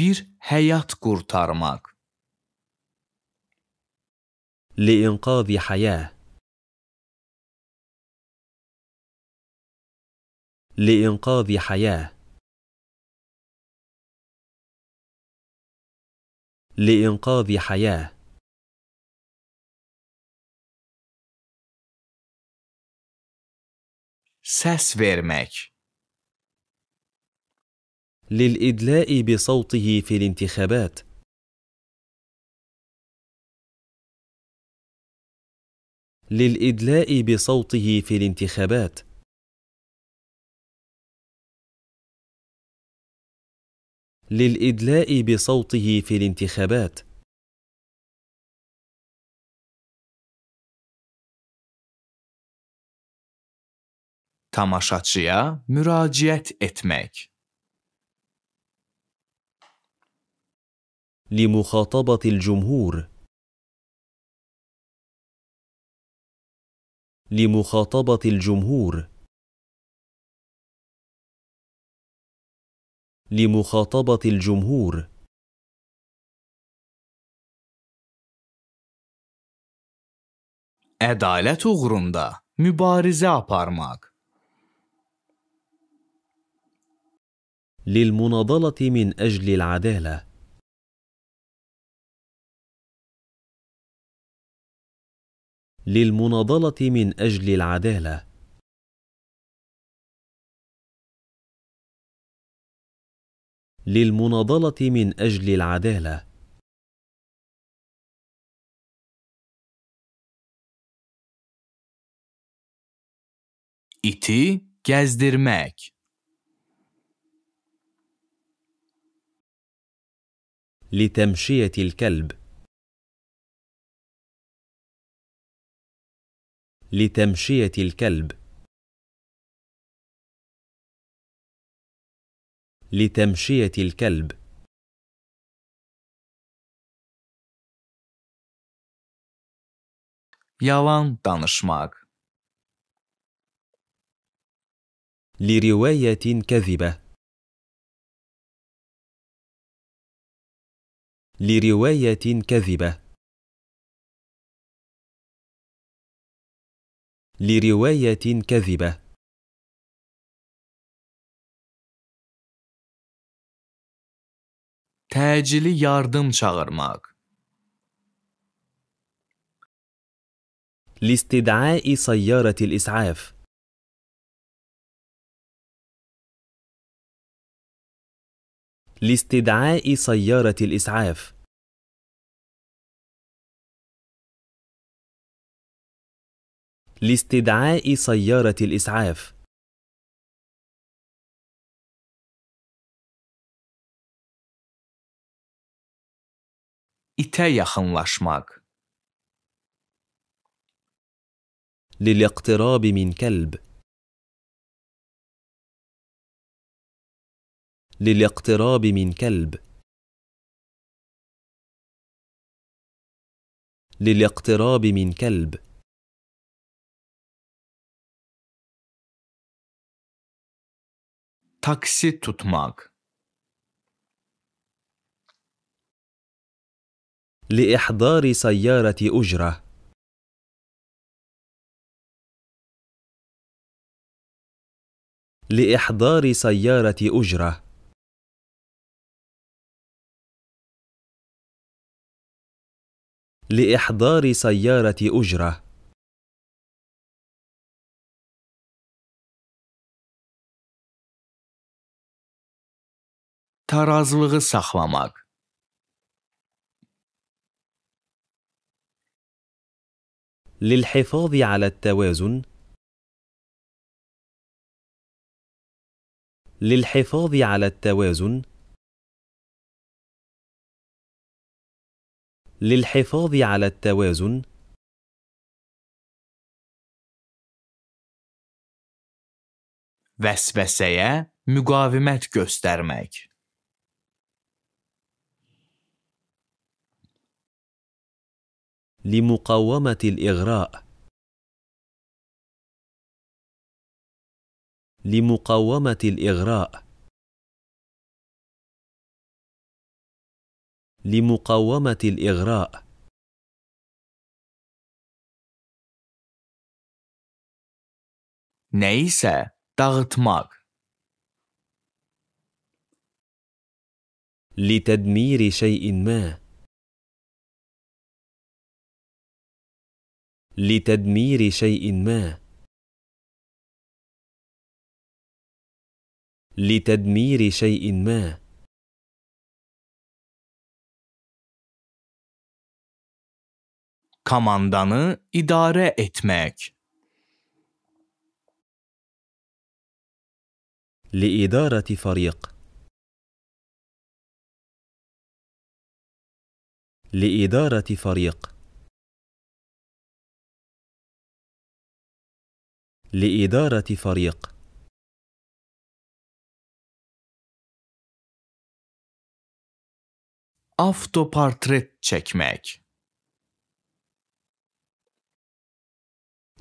bir hayat kurtarmak لإنقاذ حياة لإنقاذ حياة لإنقاذ حياة ساس فيرمك للإدلاء بصوته في الانتخابات للإدلاء بصوته في الانتخابات للادلاء بصوته في الانتخابات tamaşaçıya müraciət اتمك لمخاطبة الجمهور لمخاطبة الجمهور لمخاطبة الجمهور Adalet uğrunda mübarize aparmak. للمناضلة من أجل العدالة للمناضلة من أجل العدالة للمناضله من اجل العداله iti gezdirmek لتمشية الكلب لتمشية الكلب لتمشية الكلب يوان danışmak لرواية كذبة لرواية كذبة لرواية كذبة təcili yardım çağırmaq. لاستدعاء سيارة الإسعاف لاستدعاء سيارة الإسعاف لاستدعاء سيارة الإسعاف ite yakınlaşmak. للاقتراب من كلب للاقتراب من كلب للاقتراب من كلب taksi tutmak لإحضار سيارة أجرة لإحضار سيارة أجرة لإحضار سيارة أجرة ترازلغ سخوامك للحفاظ على التوازن للحفاظ على التوازن للحفاظ على التوازن vesveseye مقاومت göstermek لمقاومة الإغراء لمقاومة الإغراء لمقاومة الإغراء Neyse, dağıtmak. لتدمير شيء ما لتدمير شيء ما لتدمير شيء ما kamandanı idare etmek لإدارة فريق لإدارة فريق لإدارة فريق بارتريت çekmek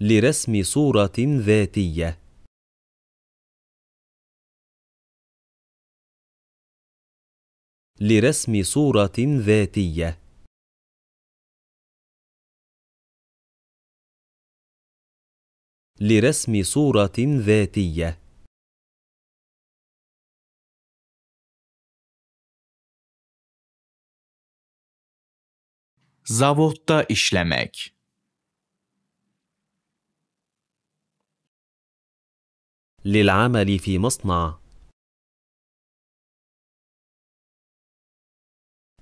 لرسم صورة ذاتية لرسم صورة ذاتية لرسم صورة ذاتية Zavotta إشلمك للعمل في مصنع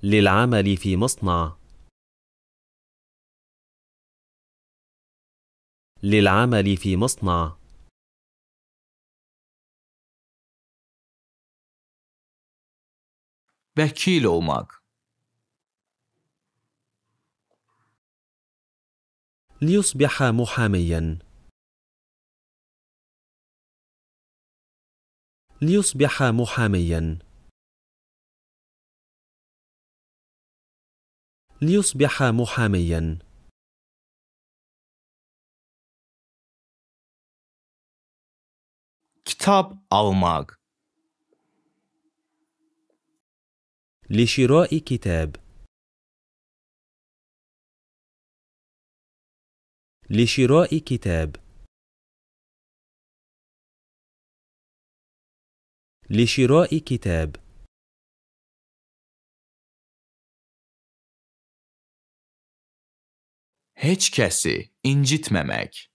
للعمل في مصنع للعمل في مصنع vekil olmak ليصبح محاميا ليصبح محاميا ليصبح محاميا kitap almak. لشراء كتاب لشراء كتاب لشراء كتاب hiç kesi incitmemek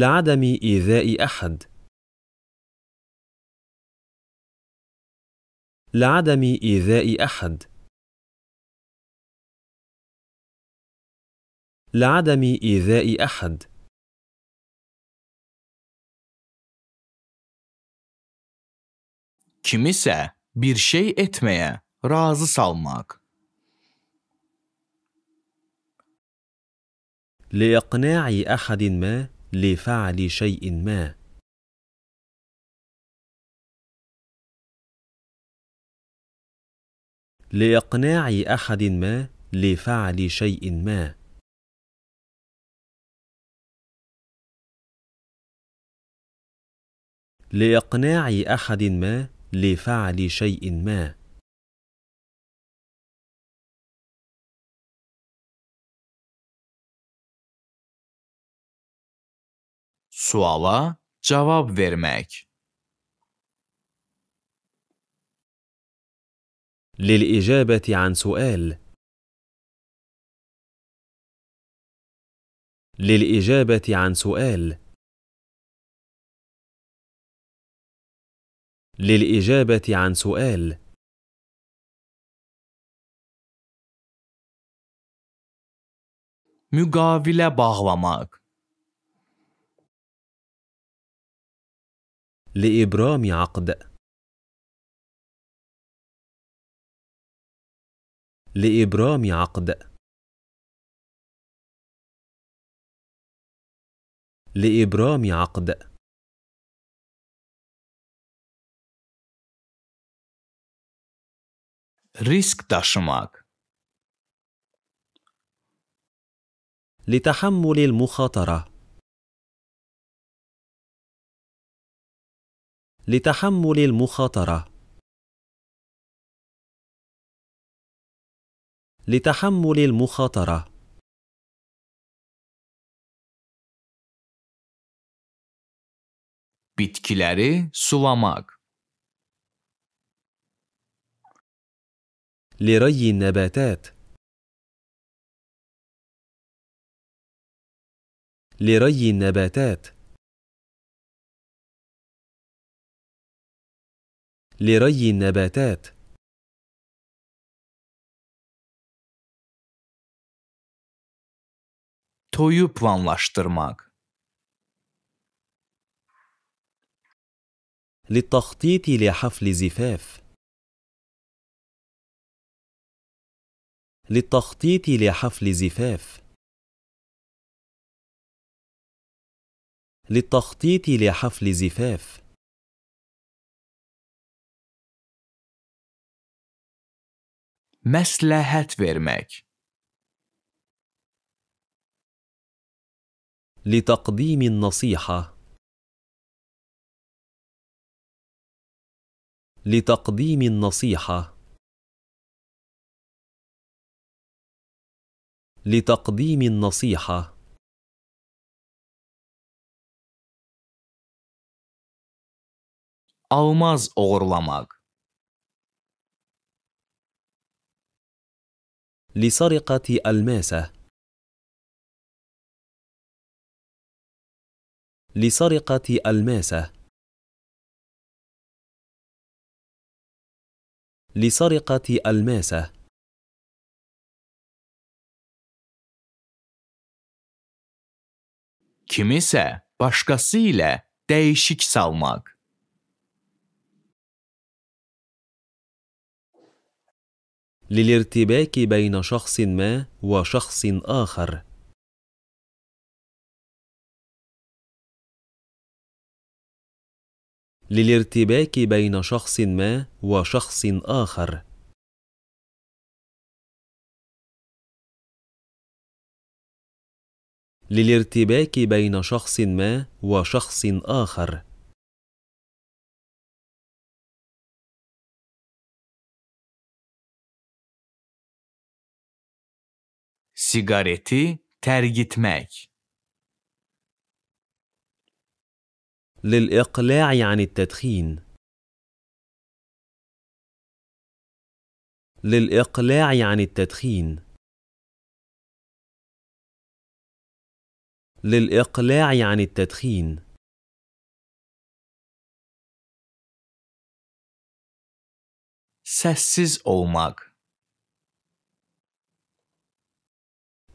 لعدم إيذاء أحد لعدم إيذاء أحد لعدم إيذاء أحد kimse bir şey etmeye razı salmak. لإقناع أحد ما لفعل شيء ما لإقناع أحد ما لفعل شيء ما لإقناع أحد ما لفعل شيء ما Suala cevap vermek. للإجابة عن سؤال للإجابة عن سؤال للإجابة عن سؤال مقابلة bağlamak لإبرام عقد لإبرام عقد لإبرام عقد ريسك تاشماك لتحمل المخاطره لتحمل المخاطرة لتحمل المخاطرة bitkileri sulamak لري النباتات لري النباتات لري النباتات toyu planlaştırmak للتخطيط لحفل زفاف للتخطيط لحفل زفاف للتخطيط لحفل زفاف مسلحت vermək. لتقديم النصيحة لتقديم النصيحة لتقديم النصيحة almaz oğurlamak لسرقة الماسة لسرقة الماسة لسرقة الماسة kimse başkasıyla değişik salmak للارتباك بين شخص ما وشخص آخر للارتباك بين شخص ما وشخص آخر للارتباك بين شخص ما وشخص آخر sigareti tergitmek للإقلاع عن التدخين للإقلاع عن التدخين للإقلاع عن التدخين sessiz olmak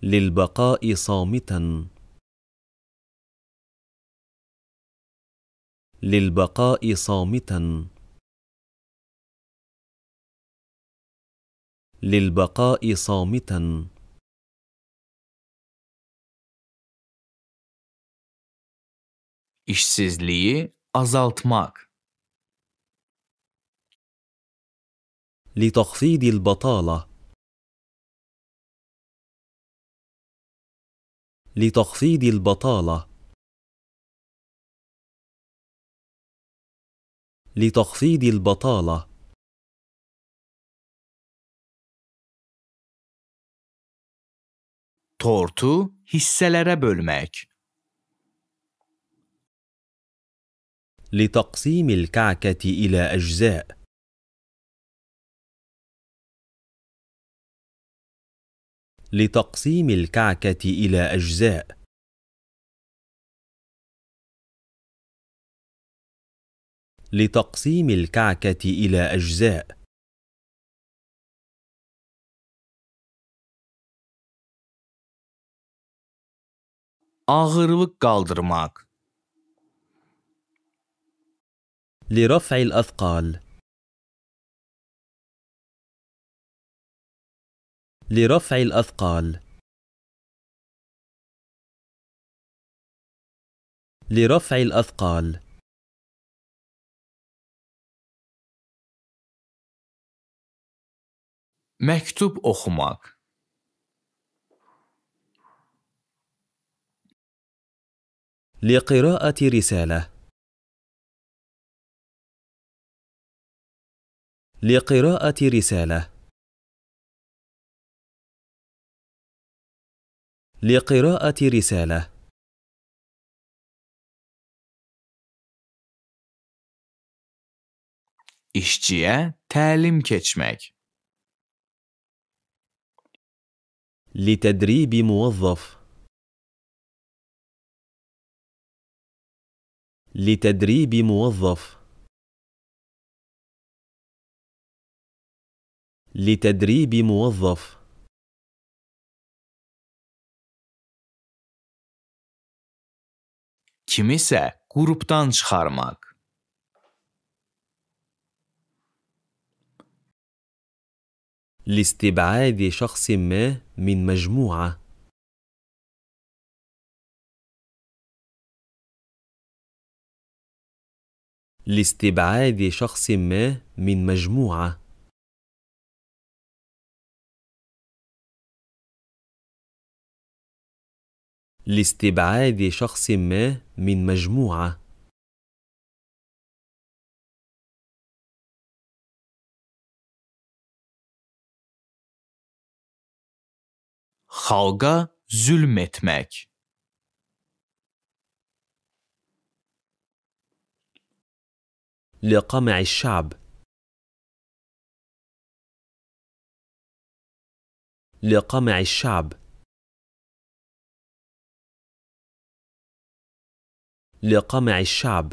للبقاء صامتا للبقاء صامتا للبقاء صامتا işsizliği azaltmak لتخفيض البطاله لتخفيض البطالة لتخفيض البطالة tortu hisselere bölmek لتقسيم الكعكة إلى أجزاء لتقسيم الكعكة إلى أجزاء لتقسيم الكعكة إلى أجزاء ağırlık kaldırmak لرفع الأثقال لرفع الأثقال لرفع الأثقال مكتوب okumak لقراءة رسالة لقراءة رسالة لقراءة رسالة إشجية talim كتشمك لتدريب موظف لتدريب موظف لتدريب موظف kimisi qrupdan çıkarmak. لاستبعاد شخص ما من مجموعة لاستبعاد شخص ما من مجموعه لاستبعاد شخص ما من مجموعة halka zulmetmek لقمع الشعب لقمع الشعب لقمع الشعب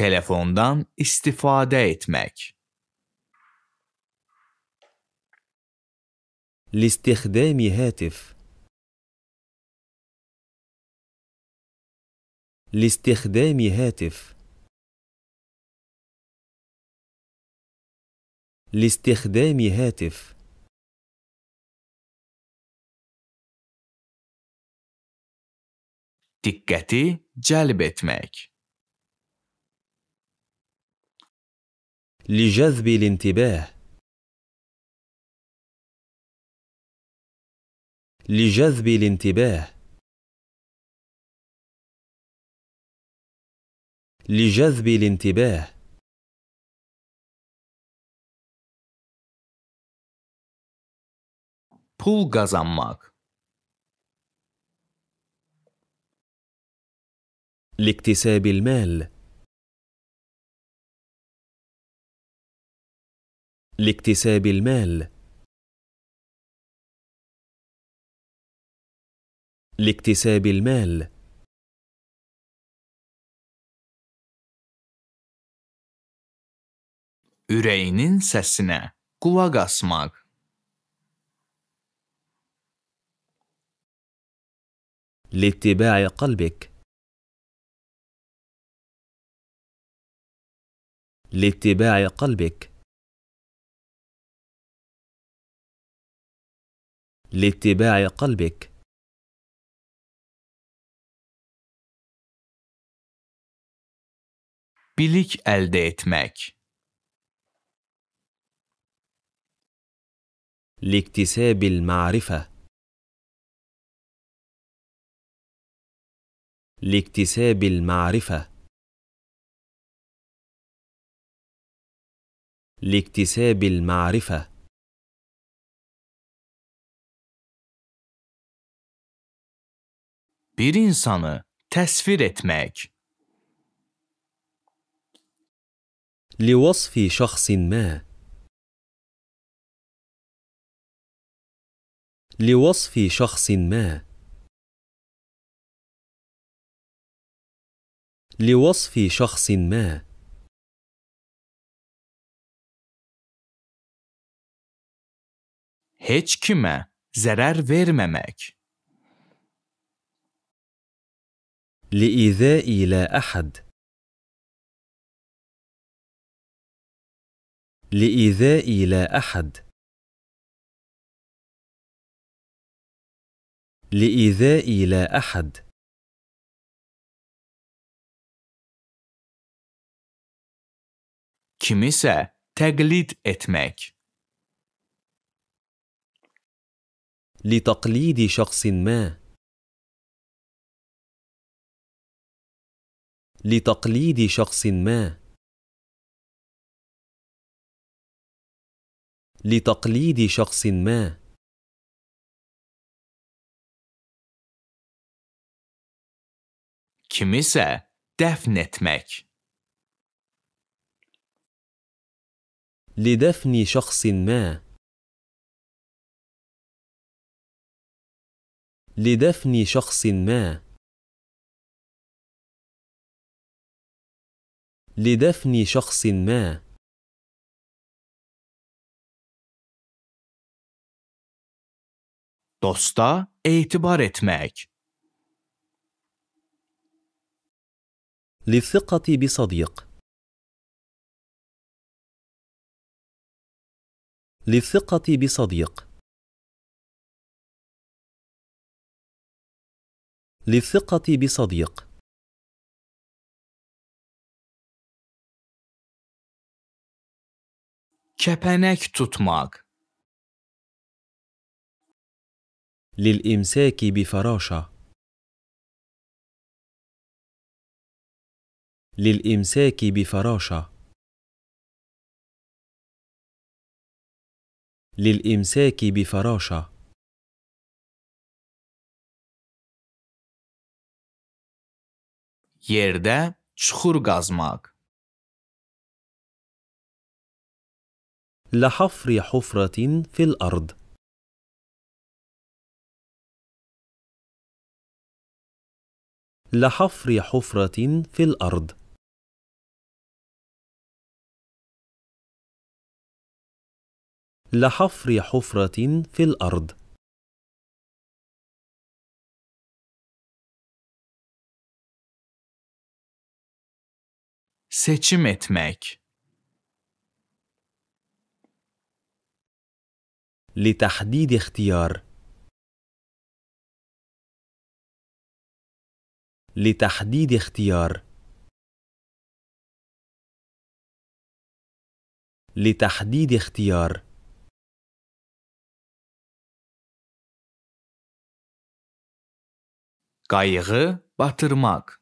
telefondan istifade etmek لاستخدام هاتف لاستخدام هاتف لاستخدام هاتف diqqəti cəlb etmək. لجذب الانتباه لجذب الانتباه لجذب الانتباه pul kazanmak لاكتساب المال لاكتساب المال لاكتساب المال Üreyinin sesine kulak asmak. لاتباع قلبك لاتباع قلبك لاتباع قلبك بليك elde etmek. لاكتساب المعرفة لاكتساب المعرفة لاكتساب المعرفة bir insanı tesvir etmek لوصف شخص ما لوصف شخص ما لوصف شخص ما heç kimə zərər verməmək. لإيذاء إلى أحد لإيذاء إلى أحد لإيذاء إلى أحد kimisi تقليد اتمك لتقليد شخص ما لتقليد شخص ما لتقليد شخص ما kimse defnetmek لدفن شخص ما لدفن شخص ما لدفن شخص ما دوستا اعتبار etmek. للثقة بصديق للثقة بصديق للثقة بصديق كبنك tutmak للإمساك بفراشة للإمساك بفراشة للإمساك بفراشة Yerde çukur kazmak. لحفر حفرة في الأرض لحفر حفرة في الأرض لحفر حفرة في الأرض seçim etmek لتحديد اختيار لتحديد اختيار لتحديد اختيار قايغ باترماك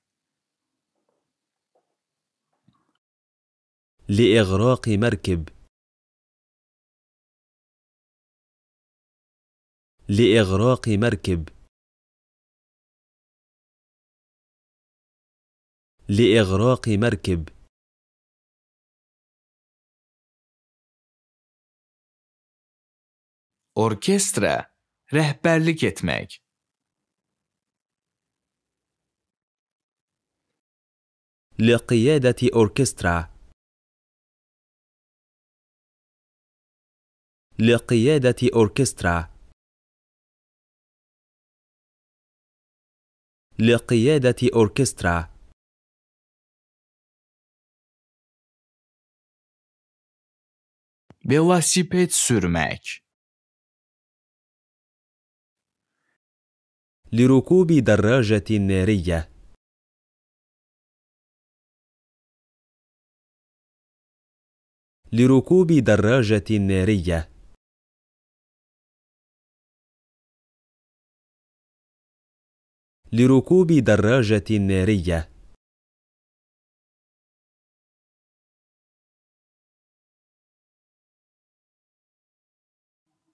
لإغراق مركب لإغراق مركب لإغراق مركب أوركسترا rehberlik etmek لقيادة أوركسترا لقيادة أوركسترا لقيادة أوركسترا velosiped سرمك لركوب دراجة نارية لركوب دراجة نارية لركوب دراجة نارية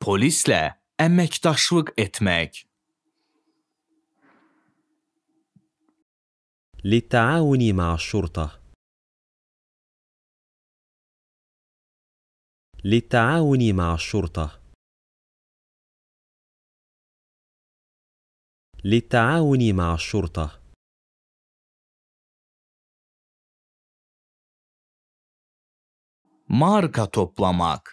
Polislə əməkdaşlıq etmək. للتعاون مع الشرطة للتعاون مع الشرطة للتعاون مع الشرطة ماركة توبلاماك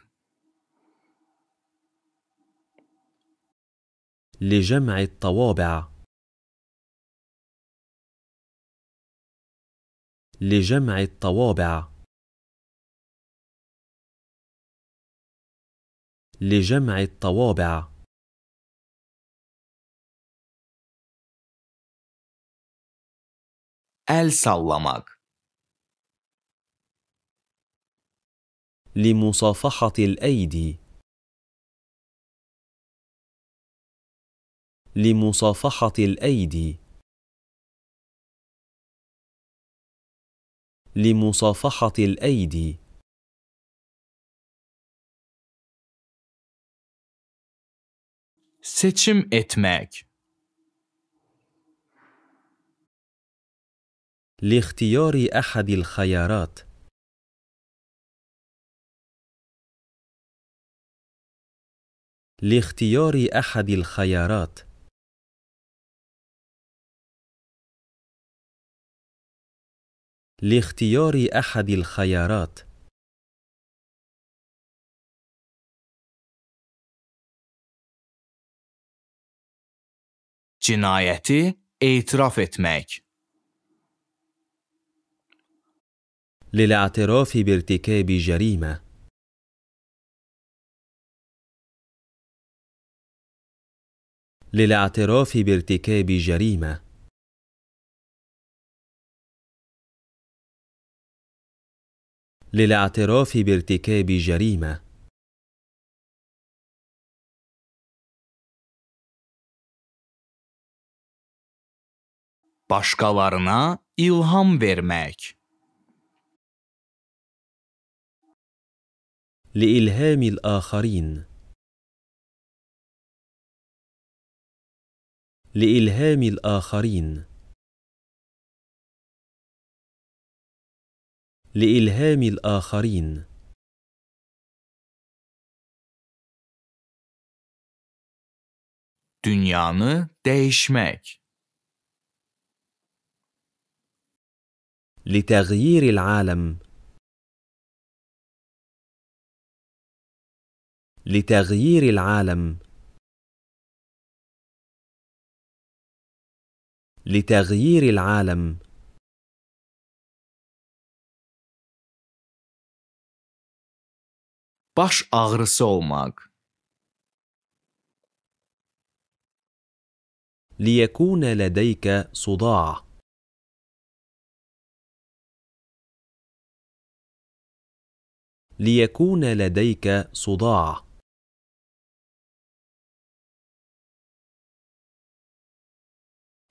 لجمع الطوابع لجمع الطوابع لجمع الطوابع أل sallamak. لمصافحة الأيدي لمصافحة الأيدي لمصافحة الأيدي seçim etmek لاختيار احد الخيارات لاختيار احد الخيارات لاختيار احد الخيارات جنايتي اعتراف etmek للاعتراف بارتكاب جريمه للاعتراف بارتكاب جريمه للاعتراف بارتكاب جريمه başkalarına ilham vermek لإلهام الآخرين لإلهام الآخرين لإلهام الآخرين dünyanı değişmek لتغيير العالم لتغيير العالم لتغيير العالم باش أغرس agrsolmak ليكون لديك صداع ليكون لديك صداع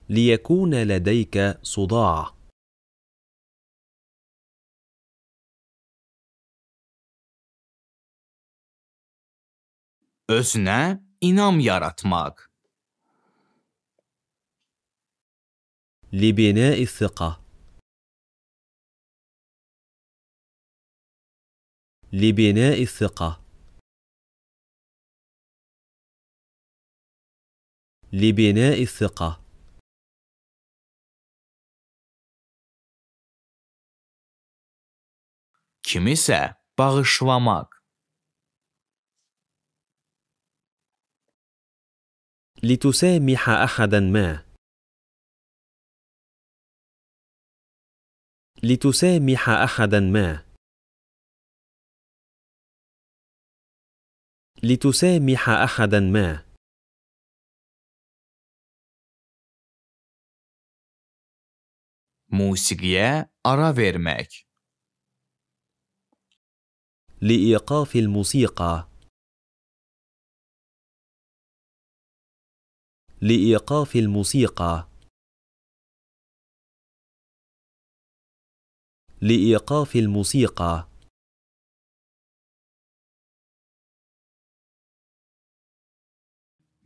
ليكون لديك صداع özne inam yaratmak. لبناء الثقة لبناء الثقة لبناء الثقة isə bağışlamaq. لتسامح أحدا ما لتسامح أحدا ما لتسامح أحدا ما موسيقية أرا vermek لإيقاف الموسيقى لإيقاف الموسيقى لإيقاف الموسيقى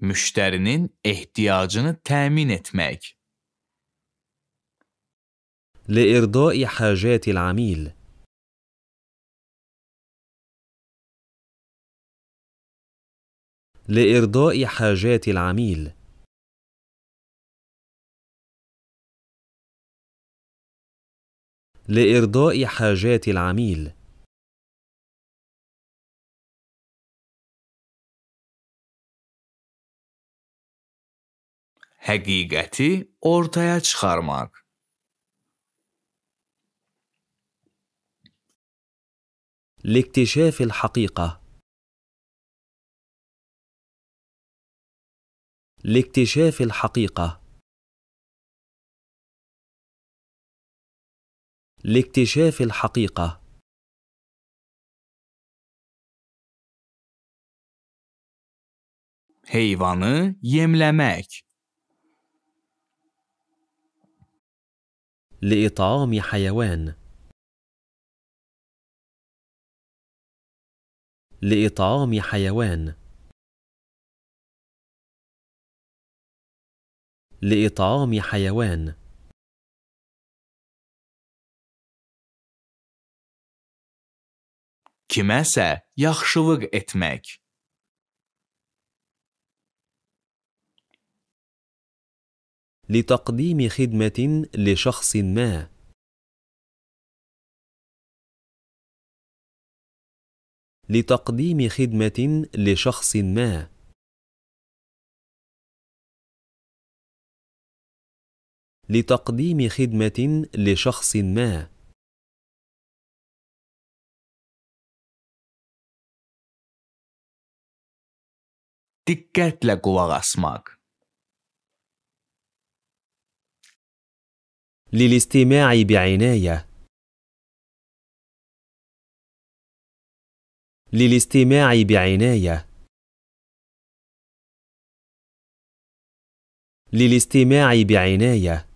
müşterinin ihtiyacını temin etmek. لإرضاء حاجات العميل لارضاء حاجات العميل لارضاء حاجات العميل حقيقتي ortaya çıkarmak. لاكتشاف الحقيقة لاكتشاف الحقيقة لاكتشاف الحقيقة heyvanı yemlemek لإطعام حيوان لإطعام حيوان لإطعام حيوان كماسة يخشوغ etmek. لتقديم خدمة لشخص ما. لتقديم خدمة لشخص ما. لتقديم خدمة لشخص ما تكات لك اسمك للاستماع بعناية للاستماع بعناية للاستماع بعناية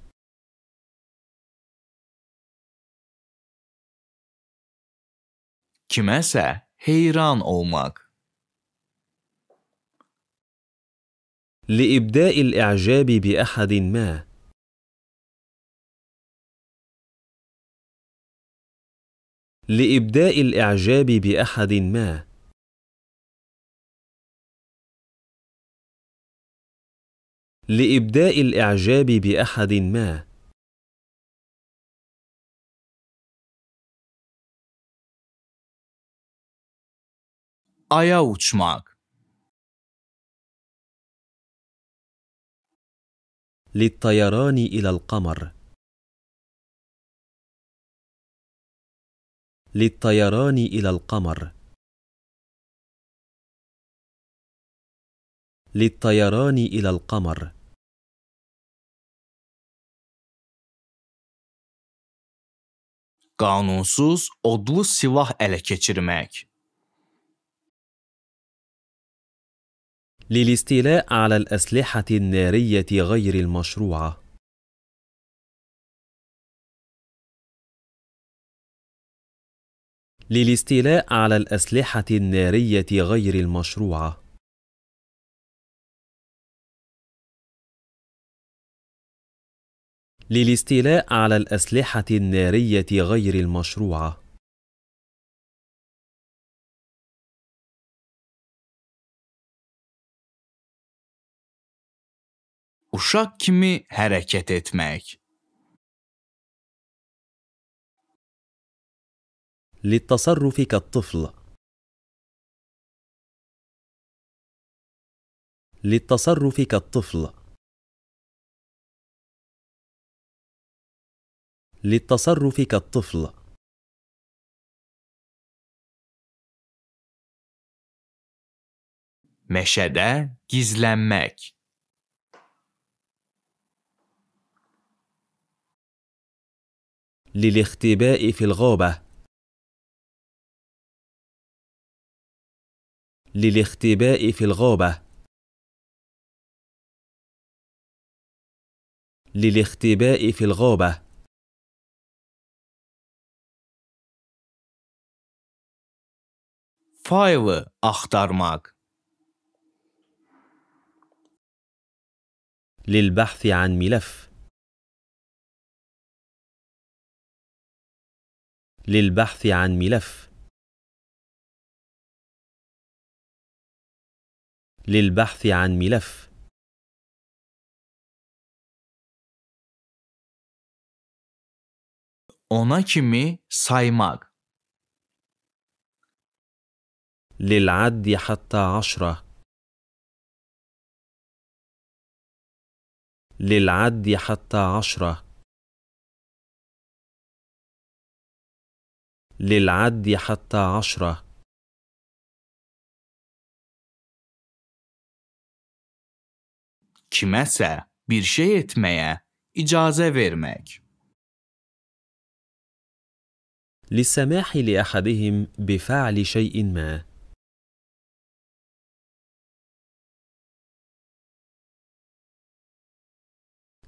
kimese heyran olmak. لإبداء الإعجاب بأحد ما لإبداء الإعجاب بأحد ما لإبداء الإعجاب بأحد ما aya uçmak. للطيران إلى القمر للطيران إلى القمر للطيران إلى القمر qanunsuz odlu silah ələ keçirmək للاستيلاء على الأسلحة النارية غير المشروعة للاستيلاء على الأسلحة النارية غير المشروعة للاستيلاء على الأسلحة النارية غير المشروعة uşaq kimi hərəkət etmək. للتصرف كالطفل للتصرف كالطفل للتصرف كالطفل meşede gizlenmek للاختباء في الغابة للاختباء في الغابة للاختباء في الغابة اختار aktarmak للبحث عن ملف للبحث عن ملف للبحث عن ملف ona kimi saymak للعد حتى عشرة للعد حتى عشره للعد حتى عشرة kimese bir şey etmeye icaze vermek. للسماح لأحدهم بفعل شيء ما.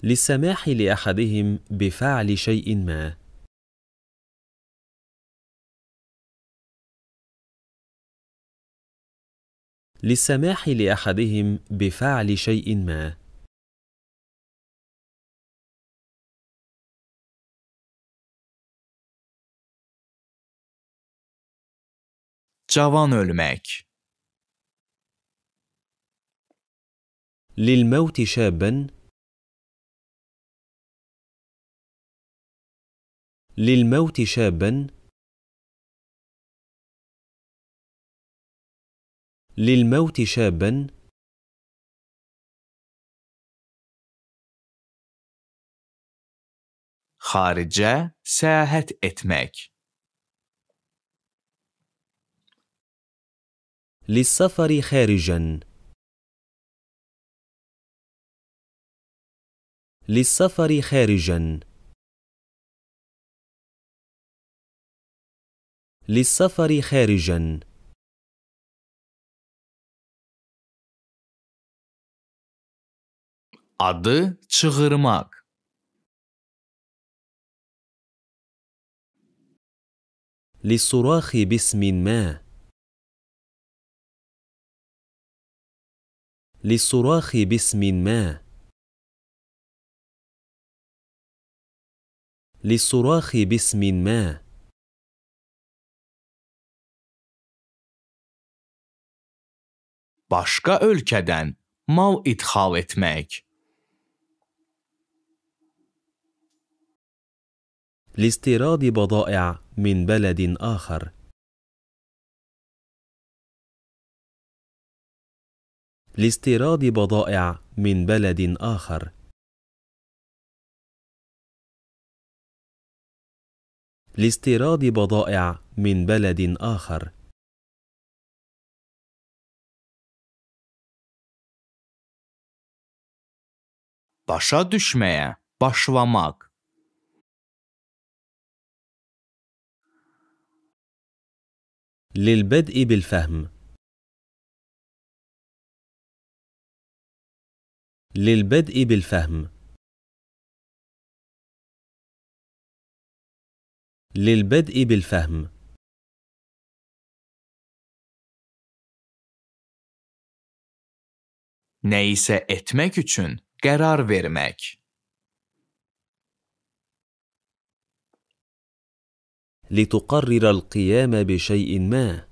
للسماح لأحدهم بفعل شيء ما. للسماح لاحدهم بفعل شيء ما جوان ölmek للموت شابا للموت شابا للموت شابا خارجة ساعة etmek للسفر خارجا للسفر خارجا للسفر خارجا adı çığırmak. للصراخ باسم ما للصراخ باسم ما للصراخ باسم ما başqa ölkədən mal idxal etmək لاستيراد بضائع من بلد آخر لاستيراد بضائع من بلد آخر لاستيراد بضائع من بلد آخر باشا دشمية başlamak للبدء بالفهم للبدء بالفهم للبدء بالفهم نيسه اتمك üçün قرار vermek لتقرر القيام بشيء ما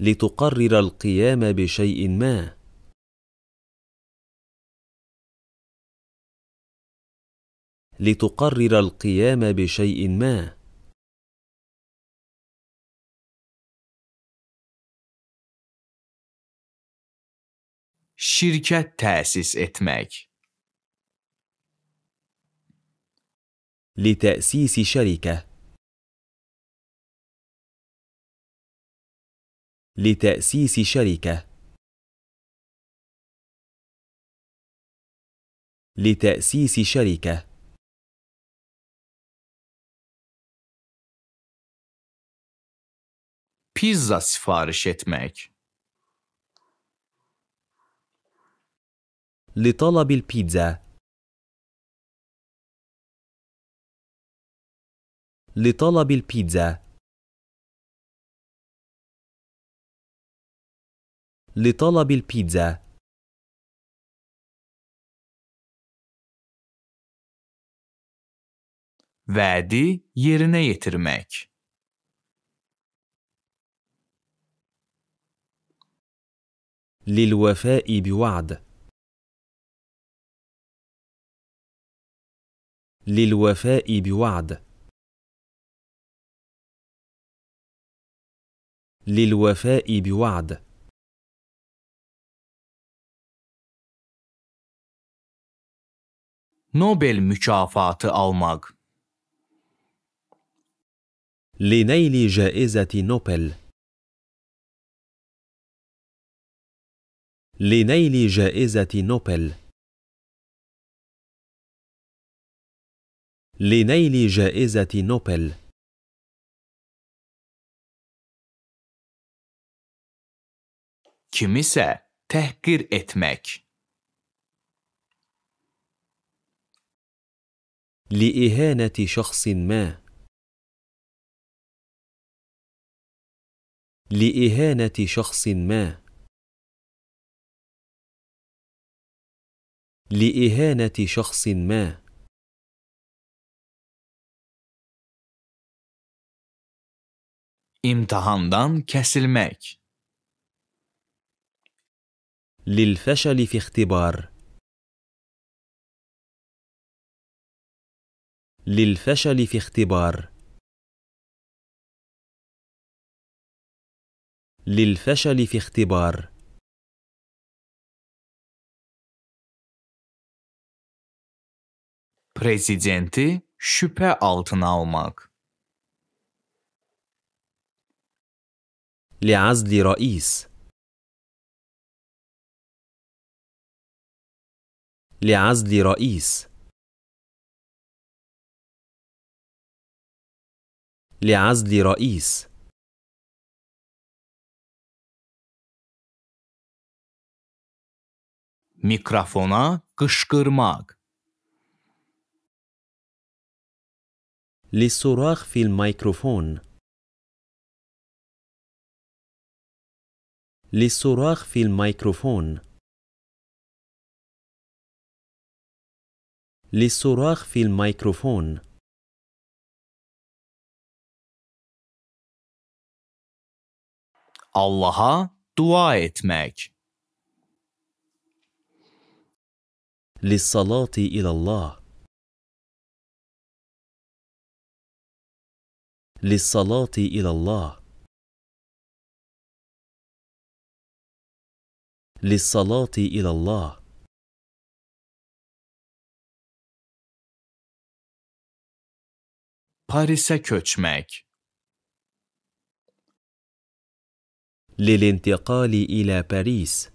لتقرر القيام بشيء ما لتقرر القيام بشيء ما شركة تأسيس etmek لتأسيس شركة لتأسيس شركة لتأسيس شركة pizza sipariş etmek لطلب البيتزا لطلب البيتزا لطلب البيتزا vaadi yerine getirmek. للوفاء بوعد للوفاء بوعد للوفاء بوعد نوبل mükafatı almak لنيل جائزة نوبل لنيل جائزة نوبل لنيل جائزة نوبل kimisə təhqir etmək. لإهانة شخص ما لإهانة شخص ما لإهانة شخص ما imtihandan kəsilmək للفشل في اختبار للفشل في اختبار للفشل في اختبار prezidenti şüphe altına almak. لعزل رئيس لعزل رئيس لعزل رئيس ميكروفونا kışkırmak للصراخ في الميكروفون للصراخ في الميكروفون للصراخ في الميكروفون الله dua etmek. للصلاة إلى الله. للصلاة إلى الله. للصلاة إلى الله. Paris'e köçmek. للانتقال إلى باريس.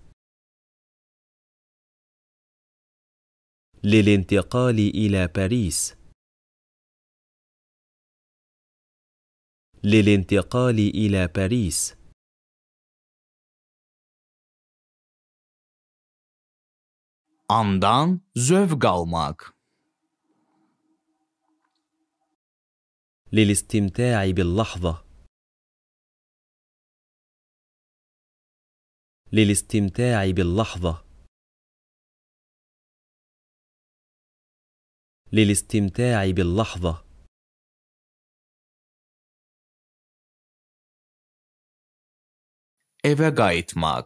للانتقال إلى باريس. للانتقال إلى باريس. Andan zövk almak. للاستمتاع باللحظة للاستمتاع باللحظة للاستمتاع باللحظة إيفاغايت ماغ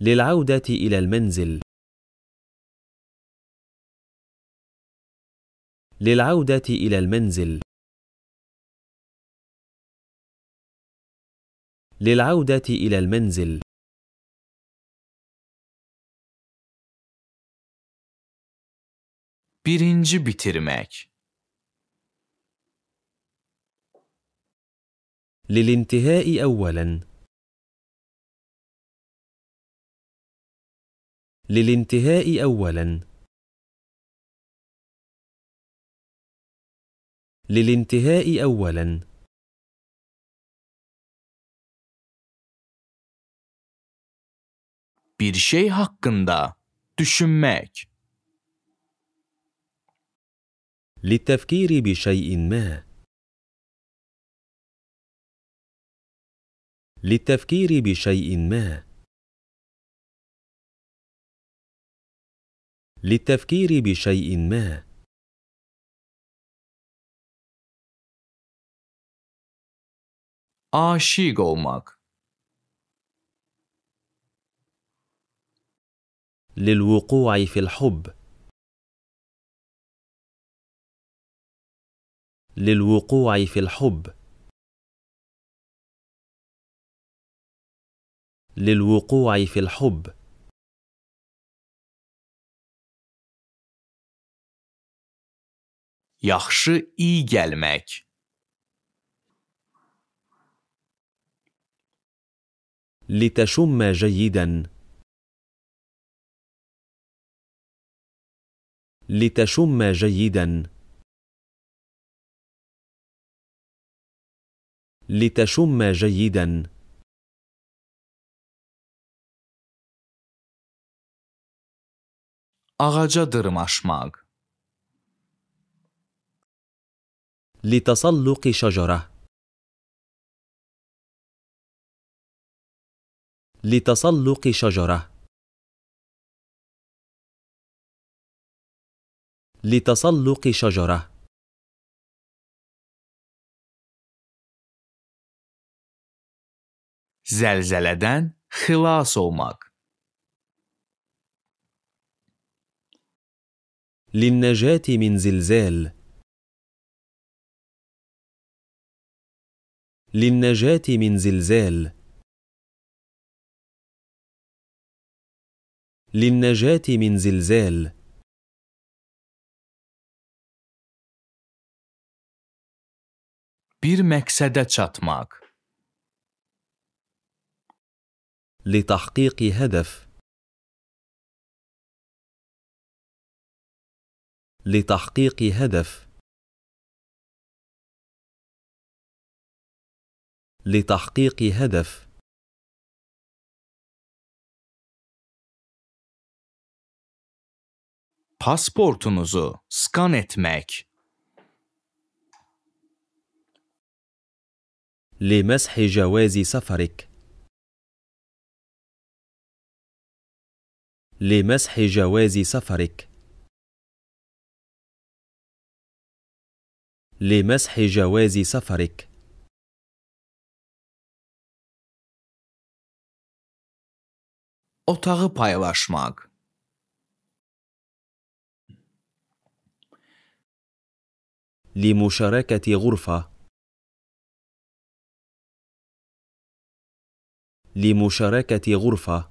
للعودة إلى المنزل للعودة إلى المنزل للعودة إلى المنزل birinci bitirmek للانتهاء أولا للانتهاء أولاً للانتهاء أولاً bir şey hakkında düşünmek للتفكير بشيء ما للتفكير بشيء ما للتفكير بشيء ما aşık olmak للوقوع في الحب للوقوع في الحب للوقوع في الحب يخشى إي جلمك لتشم جيدا لتشم جيدا لتشم جيدا أغاجا درماشماغ لتسلق شجره لتسلق شجرة لتسلق شجرة zelzeleden خلاص olmak. للنجاة من زلزال للنجاة من زلزال للنجاة من زلزال bir meksede çatmak لتحقيق هدف لتحقيق هدف لتحقيق هدف pasportunuzu scan etmek. لمسح جواز سفرك لمسح جواز سفرك لمسح جواز سفرك otağı paylaşmak لمشاركة غرفة لمشاركة غرفة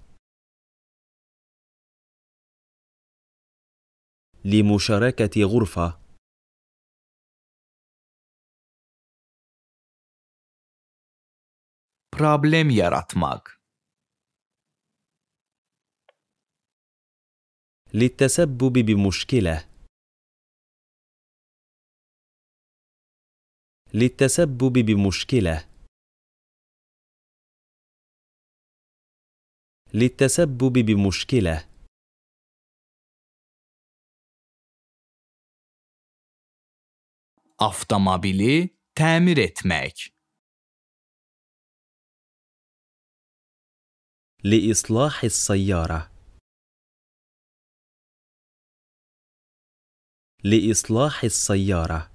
لمشاركة غرفة problem yaratmak للتسبب بمشكله للتسبب بمشكلة للتسبب بمشكلة Avtomobili tamir etmek. لإصلاح السيارة لإصلاح السيارة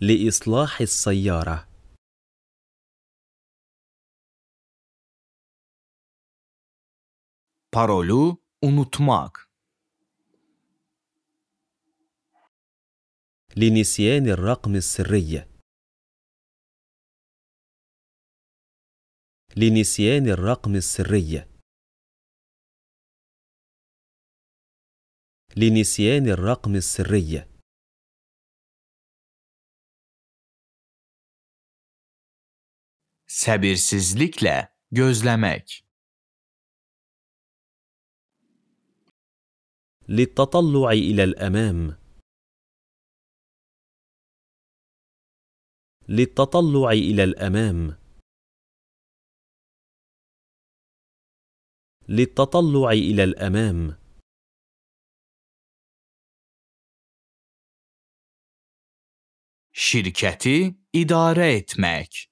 لإصلاح السيارة Parolü unutmak لنسيان الرقم السري لنسيان الرقم السري لنسيان الرقم السري sabırsızlıkla gözlemek. للتطلع إلى الأمام للتطلع إلى الأمام للتطلع إلى الأمام şirketi idare etmek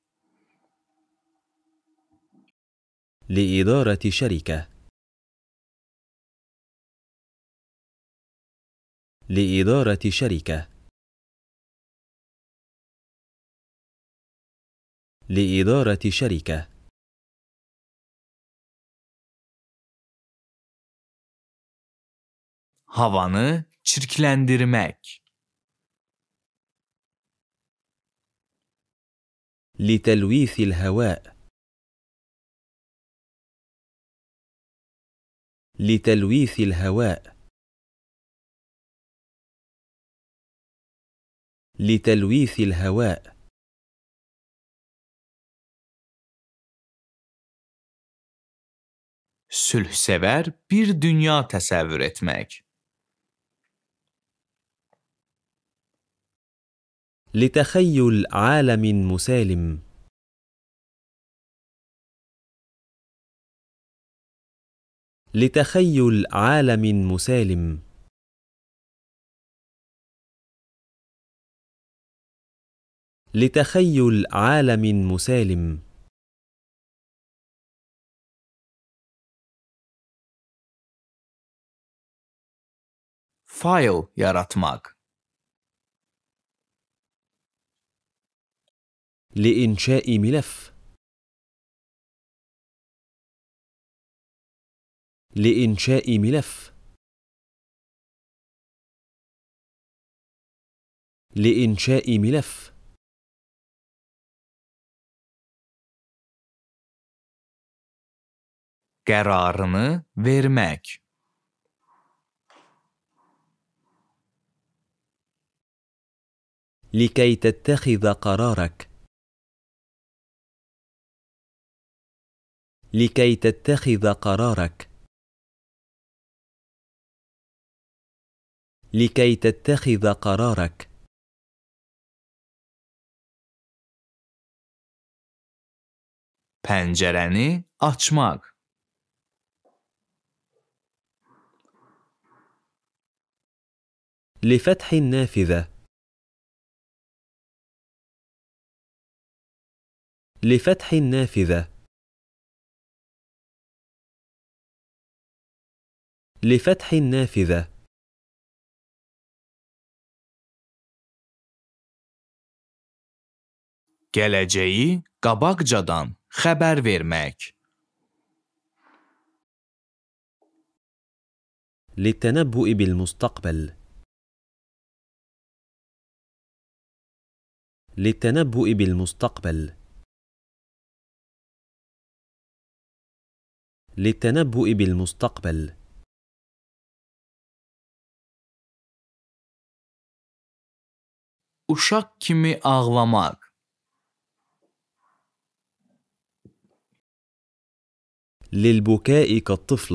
لإدارة شركة لإدارة شركة لإدارة شركة havanı çirklendirmek لتلويث الهواء لتلويث الهواء لتلويث الهواء سلح سبر بير دنيا tasavvur اتمك لتخيل عالم مسالم لتخيل عالم مسالم لتخيل عالم مسالم فايل يا راتماك لإنشاء ملف لإنشاء ملف لإنشاء ملف kararını vermek لكي تتخذ قرارك لكي تتخذ قرارك لكي تتخذ قرارك pencereni açmak لفتح النافذة لفتح النافذة لفتح النافذة Gələcəyi qabaqcadan xəbər vermək. للتنبؤ بالمستقبل للتنبؤ بالمستقبل للتنبؤ بالمستقبل Uşaq kimi ağlamaq للبكاء كالطفل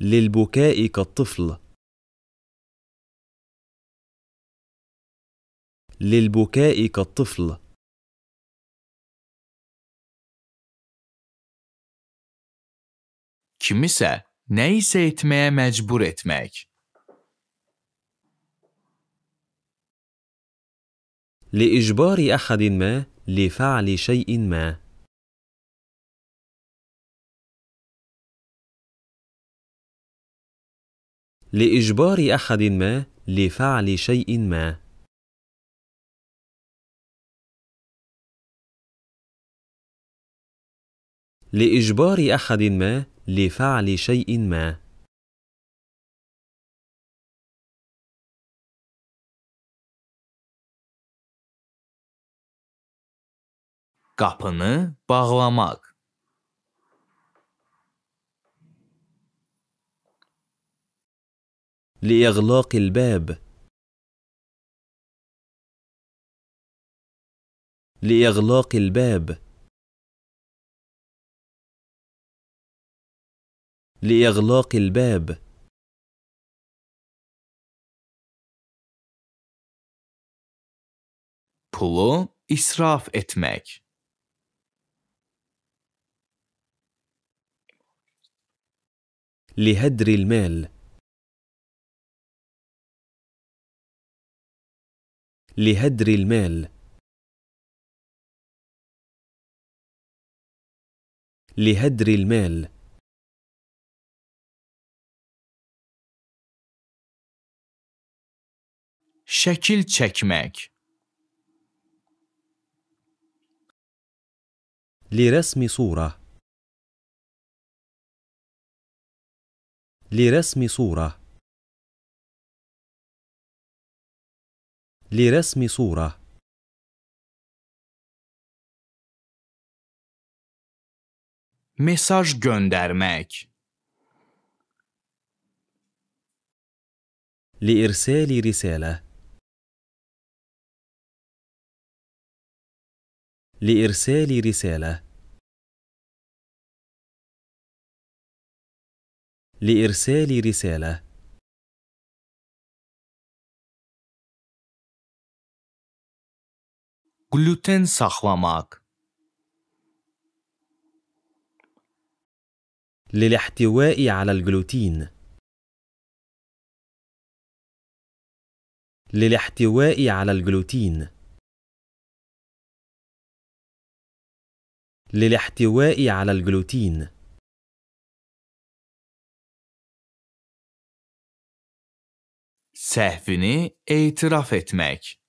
للبكاء كالطفل للبكاء كالطفل kimse neyse etmeye mecbur etmek لإجبار أحد ما لفعل شيء ما لإجبار أحد ما لفعل شيء ما لإجبار أحد ما لفعل شيء ما Qapını bağlamaq. لإغلاق الباب لإغلاق الباب لإغلاق الباب pulu israf etmek لهدر المال لهدر المال لهدر المال شكل çekmek لرسم صوره لرسم صورة لرسم صورة مساج göndermek لإرسال رسالة لإرسال رسالة لإرسال رسالة gluten saklamak للاحتواء على الجلوتين للاحتواء على الجلوتين للاحتواء على الجلوتين sehvini itiraf etmek.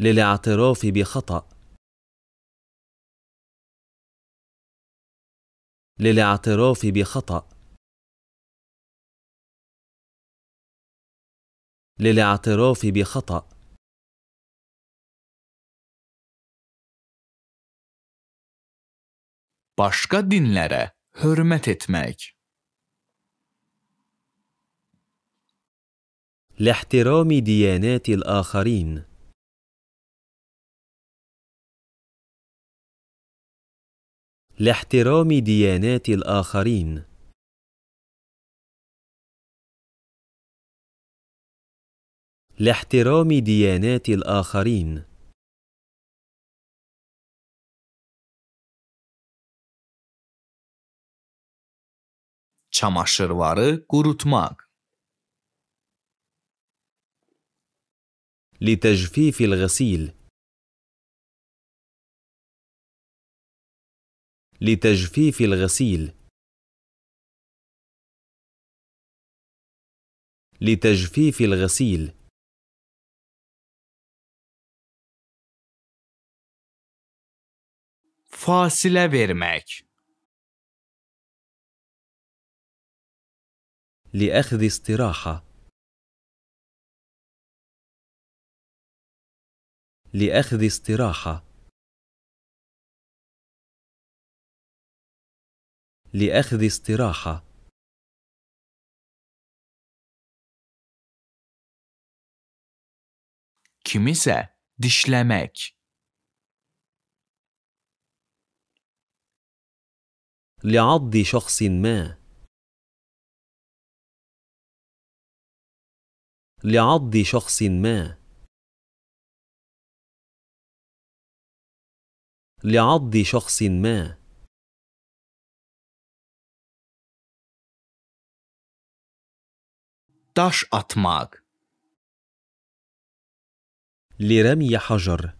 للاعتراف بخطأ للاعتراف بخطأ للاعتراف بخطأ başka dinlere hürmet etmek لاحترام ديانات الآخرين لاحترام ديانات الآخرين لاحترام ديانات الآخرين çamaşırları kurutmak لتجفيف الغسيل لتجفيف الغسيل لتجفيف الغسيل فاصلة vermek لأخذ استراحة لأخذ استراحة لأخذ استراحة كميسة dişlemek لعض شخص ما لعض شخص ما لعض شخص ما تاش atmak لرمي حجر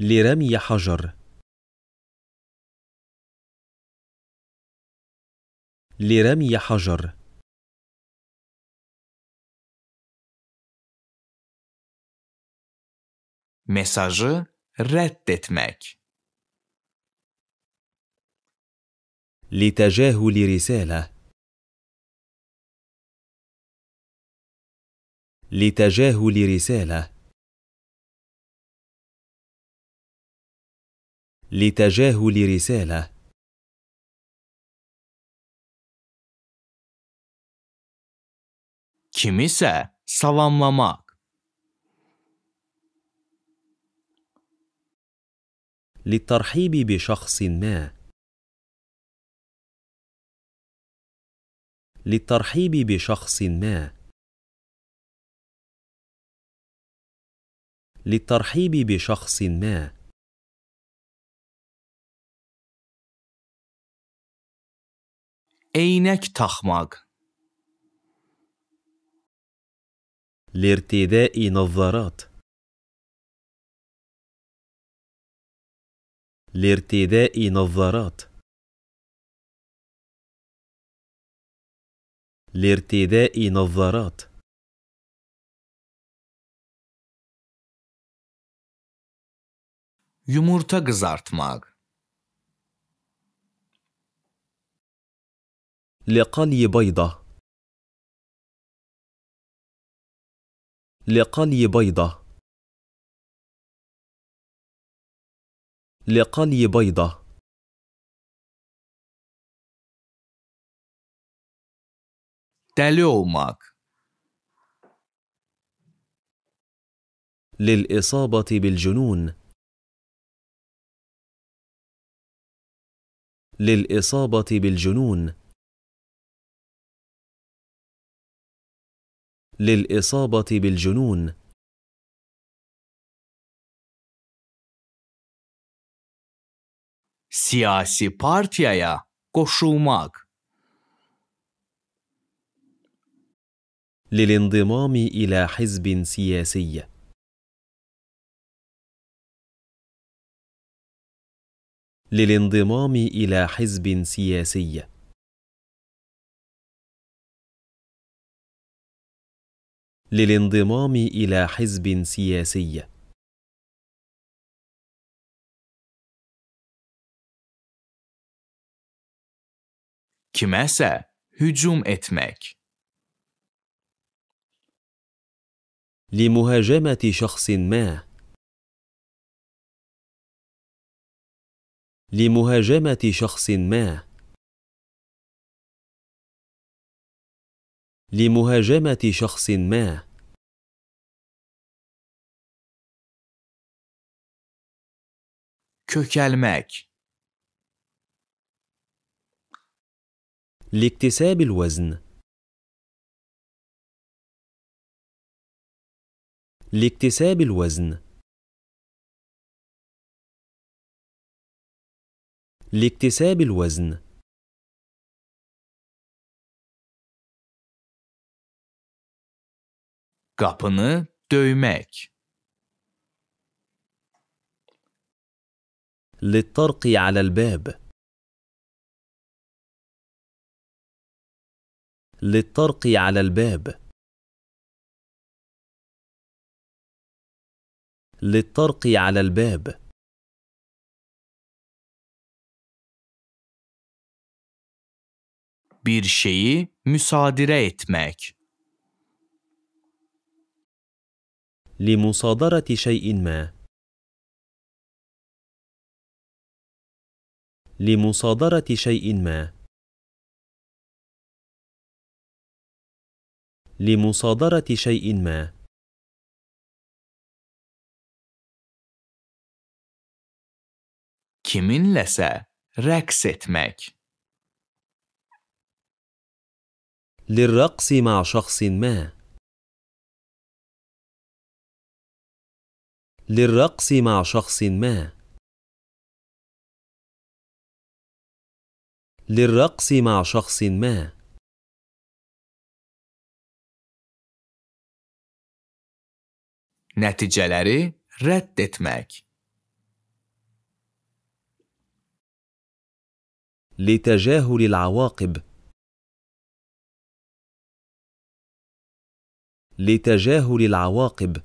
لرمي حجر لرمي حجر mesajı reddetmek. لتجاهل رسالة لتجاهل رسالة لتجاهل رسالة سلام salamlamak للترحيب بشخص ما للترحيب بشخص ما للترحيب بشخص ما اينك تخمق لارتداء نظارات لارتداء نظارات لارتداء نظارات يمورتا yumurta ماغ لقلي بيضة لقلي بيضة لقلي بيضة تلومك للإصابة بالجنون للإصابة بالجنون للإصابة بالجنون siyasi partiyaya koşulmak للانضمام إلى حزب سياسي للانضمام إلى حزب سياسي للانضمام إلى حزب سياسي kimese hücum etmek. لمهاجمة شخص ما لمهاجمة شخص ما لمهاجمة شخص ما kökelmek لاكتساب الوزن لاكتساب الوزن لاكتساب الوزن kapını dövmek للطرق على الباب للطرق على الباب للطرق على الباب bir şeyi müsadire etmek لمصادرة شيء ما لمصادرة شيء ما لمصادرة شيء ما kiminlese reks etmek للرقص مع شخص ما للرقص مع شخص ما للرقص مع شخص ما neticeleri reddetmek. لتجاهل العواقب لتجاهل العواقب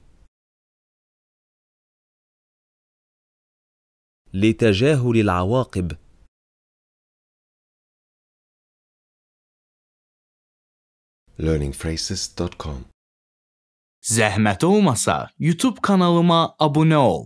لتجاهل العواقب learningphrases.com Zəhmət olmasa YouTube kanalıma abunə ol.